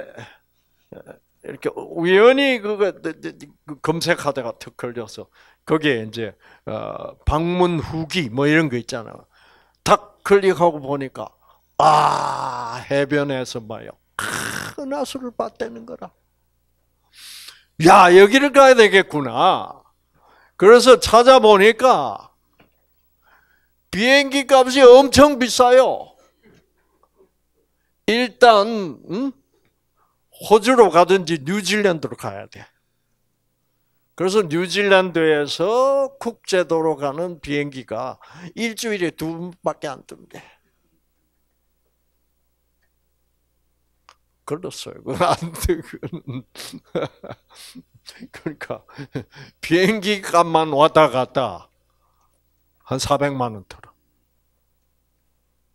이렇게 우연히 그거 그, 그, 그 검색하다가 툭 걸려서 거기에 이제 어, 방문 후기 뭐 이런 거 있잖아. 딱 클릭하고 보니까 아 해변에서 봐요 큰 아수를 봤다는 거라. 야, 여기를 가야 되겠구나. 그래서 찾아보니까 비행기 값이 엄청 비싸요. 일단 음? 호주로 가든지 뉴질랜드로 가야 돼. 그래서 뉴질랜드에서 국제도로 가는 비행기가 일주일에 두 번밖에 안 뜹니다. 걸렸어요. 그안 돼. 그건. 그러니까 비행기 값만 왔다 갔다 한 400만 원 들어.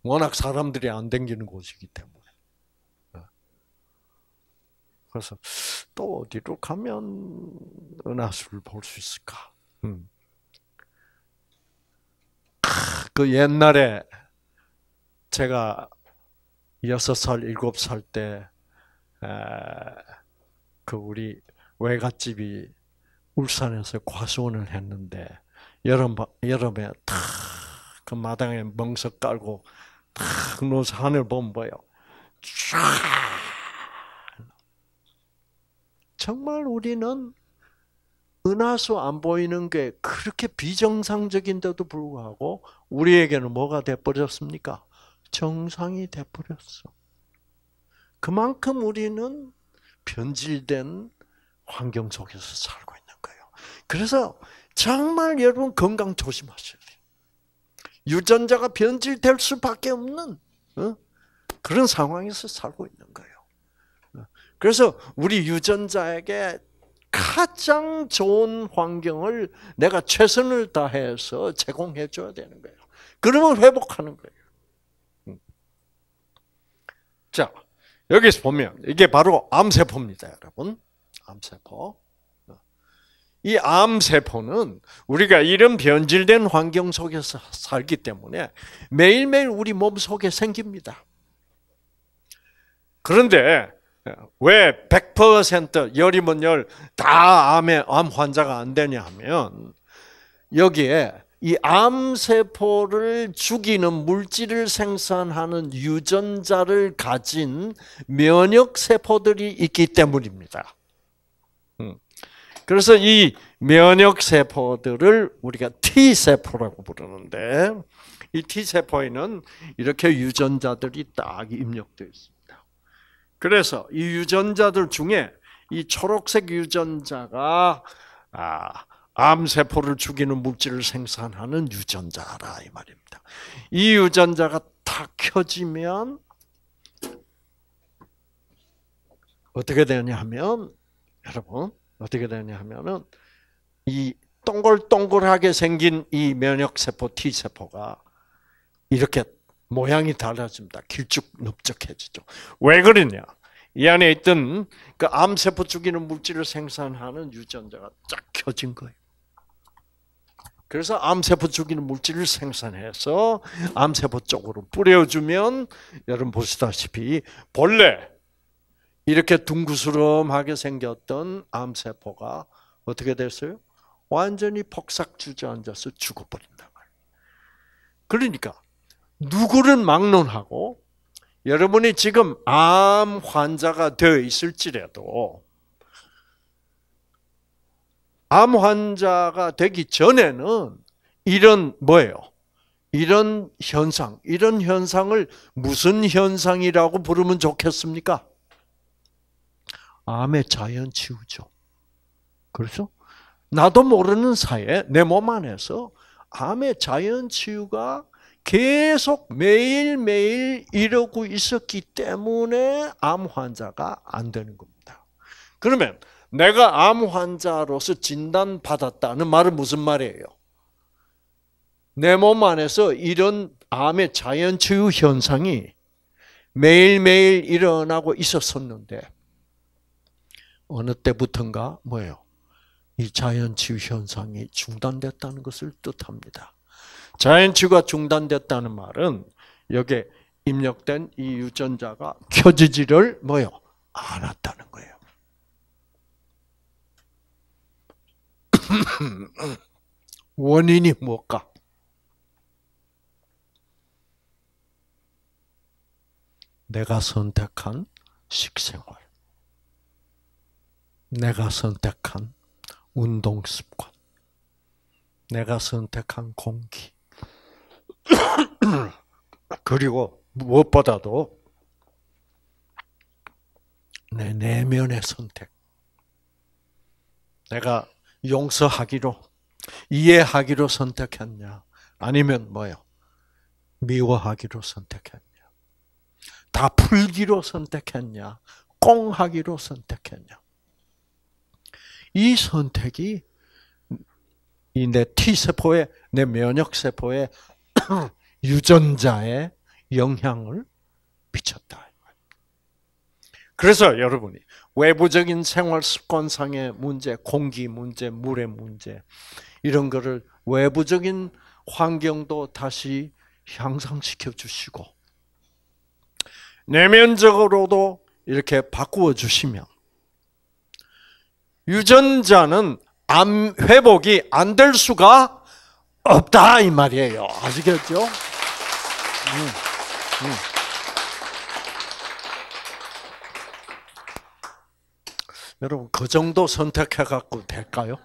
워낙 사람들이 안 댕기는 곳이기 때문에. 예. 그래서 또 어디로 가면 은하수를 볼 수 있을까? 음. 그 옛날에 제가 여 살, 일살때 그 우리 외갓집이 울산에서 과수원을 했는데 여름 여름에 탁그 마당에 멍석 깔고 탁 놓아서 하늘 보면 뭐요? 정말 우리는 은하수 안 보이는 게 그렇게 비정상적인데도 불구하고 우리에게는 뭐가 돼버렸습니까? 정상이 돼버렸어. 그만큼 우리는 변질된 환경 속에서 살고 있는 거예요. 그래서 정말 여러분 건강 조심하셔야 돼요. 유전자가 변질될 수밖에 없는 어? 그런 상황에서 살고 있는 거예요. 어? 그래서 우리 유전자에게 가장 좋은 환경을 내가 최선을 다해서 제공해 줘야 되는 거예요. 그러면 회복하는 거예요. 음. 자, 여기서 보면 이게 바로 암세포입니다, 여러분. 암세포. 이 암세포는 우리가 이런 변질된 환경 속에서 살기 때문에 매일매일 우리 몸 속에 생깁니다. 그런데 왜 100% 열이면 열 다 암에 암 환자가 안 되냐 하면 여기에 이 암세포를 죽이는 물질을 생산하는 유전자를 가진 면역세포들이 있기 때문입니다. 음. 그래서 이 면역세포들을 우리가 T세포라고 부르는데, 이 T세포에는 이렇게 유전자들이 딱 입력되어 있습니다. 그래서 이 유전자들 중에 이 초록색 유전자가, 아, 암세포를 죽이는 물질을 생산하는 유전자라 이 말입니다. 이 유전자가 다 켜지면 어떻게 되냐 하면 여러분 어떻게 되냐 하면은 이 동글동글하게 생긴 이 면역세포 T세포가 이렇게 모양이 달라집니다. 길쭉넓적해지죠. 왜 그러냐? 이 안에 있던 그 암세포 죽이는 물질을 생산하는 유전자가 쫙 켜진 거예요. 그래서 암세포 죽이는 물질을 생산해서 암세포 쪽으로 뿌려주면 여러분 보시다시피 본래 이렇게 둥그스름하게 생겼던 암세포가 어떻게 됐어요? 완전히 폭삭 주저앉아서 죽어버린다. 그러니까 누구를 막론하고 여러분이 지금 암 환자가 되어 있을지라도 암 환자가 되기 전에는 이런 뭐예요? 이런 현상, 이런 현상을 무슨 현상이라고 부르면 좋겠습니까? 암의 자연 치유죠. 그렇죠? 나도 모르는 사이에 내 몸 안에서 암의 자연 치유가 계속 매일매일 이러고 있었기 때문에 암 환자가 안 되는 겁니다. 그러면 내가 암 환자로서 진단받았다는 말은 무슨 말이에요? 내 몸 안에서 이런 암의 자연치유 현상이 매일매일 일어나고 있었었는데 어느 때부턴가 뭐예요? 이 자연치유 현상이 중단됐다는 것을 뜻합니다. 자연치유가 중단됐다는 말은 여기에 입력된 이 유전자가 켜지지를 뭐요? 않았다는 거예요. 원인이 뭘까? 내가 선택한 식생활. 내가 선택한 운동 습관. 내가 선택한 공기. 그리고 무엇보다도 내 내면의 선택. 내가 용서하기로, 이해하기로 선택했냐? 아니면 뭐요? 미워하기로 선택했냐? 다 풀기로 선택했냐? 꽁하기로 선택했냐? 이 선택이 이내 T세포에, 내 면역세포에 유전자에 영향을 미쳤다. 그래서 여러분이 외부적인 생활 습관상의 문제, 공기 문제, 물의 문제 이런 거를 외부적인 환경도 다시 향상시켜 주시고 내면적으로도 이렇게 바꾸어 주시면 유전자는 안, 회복이 안 될 수가 없다 이 말이에요. 아시겠죠? 음, 음. 여러분 그 정도 선택해 갖고 될까요?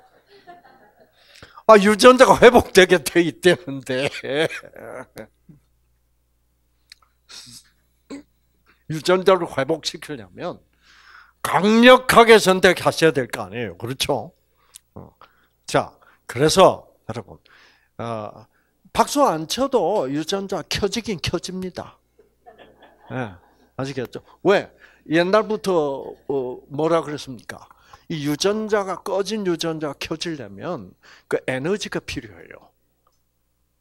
아 유전자가 회복되게 돼 있다는데 유전자를 회복시키려면 강력하게 선택하셔야 될 거 아니에요, 그렇죠? 어. 자, 그래서 여러분 어, 박수 안 쳐도 유전자 켜지긴 켜집니다. 네, 아시겠죠? 왜? 옛날부터 어, 뭐라 그랬습니까? 이 유전자가 꺼진 유전자가 켜지려면 그 에너지가 필요해요.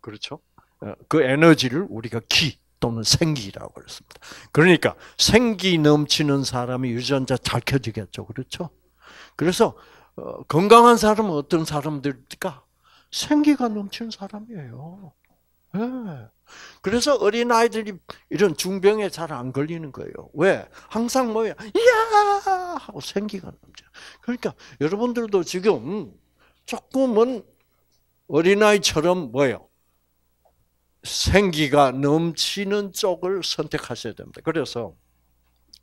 그렇죠? 어, 그 에너지를 우리가 기 또는 생기라고 그랬습니다. 그러니까 생기 넘치는 사람이 유전자 잘 켜지겠죠. 그렇죠? 그래서 어, 건강한 사람은 어떤 사람들일까? 생기가 넘치는 사람이에요. 네. 그래서 어린아이들이 이런 중병에 잘 안 걸리는 거예요. 왜? 항상 뭐야? 이야! 하고 생기가 남죠. 그러니까 여러분들도 지금 조금은 어린아이처럼 뭐예요? 생기가 넘치는 쪽을 선택하셔야 됩니다. 그래서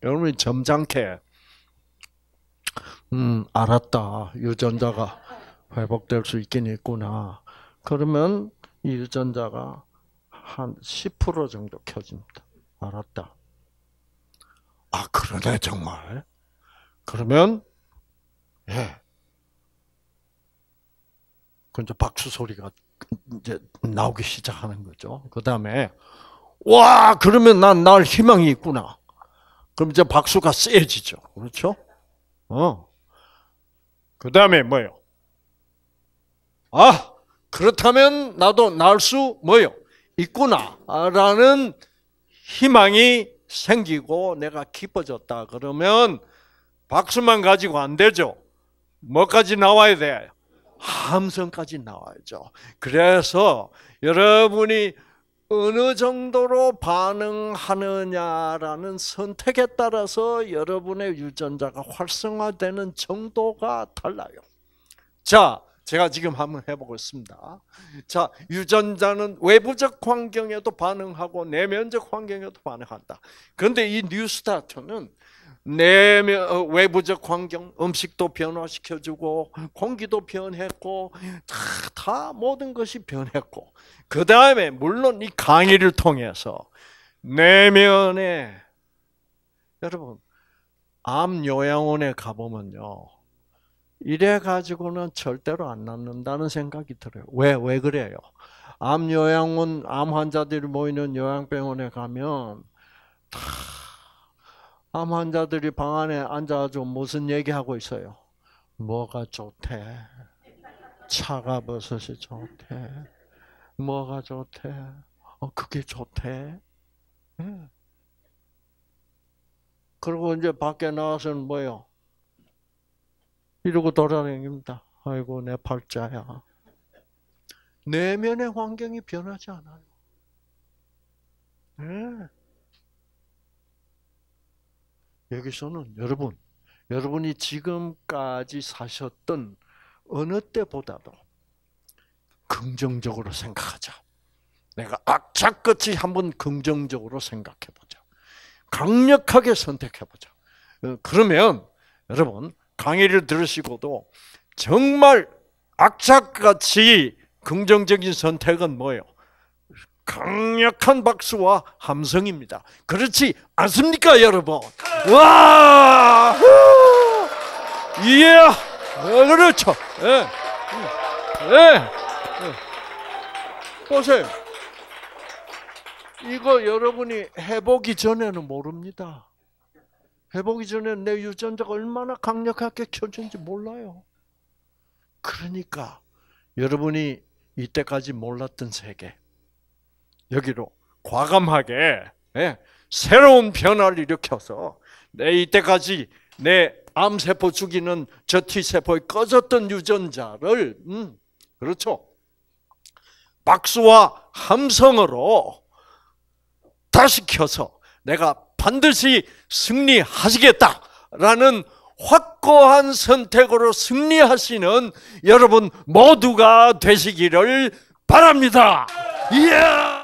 여러분이 점잖게 음, 알았다. 유전자가 회복될 수 있긴 있구나. 그러면 이 유전자가 한10% 정도 켜집니다. 알았다. 아, 그러네, 정말. 그러면, 예. 그 이제 박수 소리가 이제 나오기 시작하는 거죠. 그 다음에, 와, 그러면 난 날 희망이 있구나. 그럼 이제 박수가 세지죠. 그렇죠? 어. 그 다음에 뭐요? 아, 그렇다면 나도 날 수 뭐요? 있구나라는 희망이 생기고 내가 깊어졌다 그러면 박수만 가지고 안 되죠. 뭐까지 나와야 돼? 함성까지 나와야죠. 그래서 여러분이 어느 정도로 반응하느냐라는 선택에 따라서 여러분의 유전자가 활성화되는 정도가 달라요. 자, 제가 지금 한번 해보고있습니다 자, 유전자는 외부적 환경에도 반응하고 내면적 환경에도 반응한다. 그런데 이 뉴스타트는 내면 어, 외부적 환경, 음식도 변화시켜주고 공기도 변했고 다, 다 모든 것이 변했고 그 다음에 물론 이 강의를 통해서 내면에 여러분 암 요양원에 가보면요 이래 가지고는 절대로 안 낫는다는 생각이 들어요. 왜, 왜 그래요? 암 요양원, 암 환자들이 모이는 요양병원에 가면 다 암 환자들이 방 안에 앉아가 무슨 얘기하고 있어요? 뭐가 좋대? 차가 버섯이 좋대? 뭐가 좋대? 어, 그게 좋대? 네. 그리고 이제 밖에 나와서는 뭐요? 이러고 돌아다닙니다. 아이고 내 팔자야. 내면의 환경이 변하지 않아요. 네. 여기서는 여러분, 여러분이 지금까지 사셨던 어느 때보다도 긍정적으로 생각하자. 내가 악착같이 한번 긍정적으로 생각해보자. 강력하게 선택해보자. 어, 그러면 여러분 강의를 들으시고도 정말 악착같이 긍정적인 선택은 뭐예요? 강력한 박수와 함성입니다. 그렇지 않습니까, 여러분? 와! 그렇죠? 예! yeah. 그렇죠. 예. 예. 보세요. 이거 여러분이 해보기 전에는 모릅니다. 해보기 전에 내 유전자가 얼마나 강력하게 켜졌는지 몰라요. 그러니까 여러분이 이때까지 몰랐던 세계 여기로 과감하게 예, 새로운 변화를 일으켜서 내 이때까지 내 암세포 죽이는 저 T세포에 꺼졌던 유전자를 음, 그렇죠. 박수와 함성으로 다시 켜서 내가 반드시 승리하시겠다라는 확고한 선택으로 승리하시는 여러분 모두가 되시기를 바랍니다. 이야! Yeah!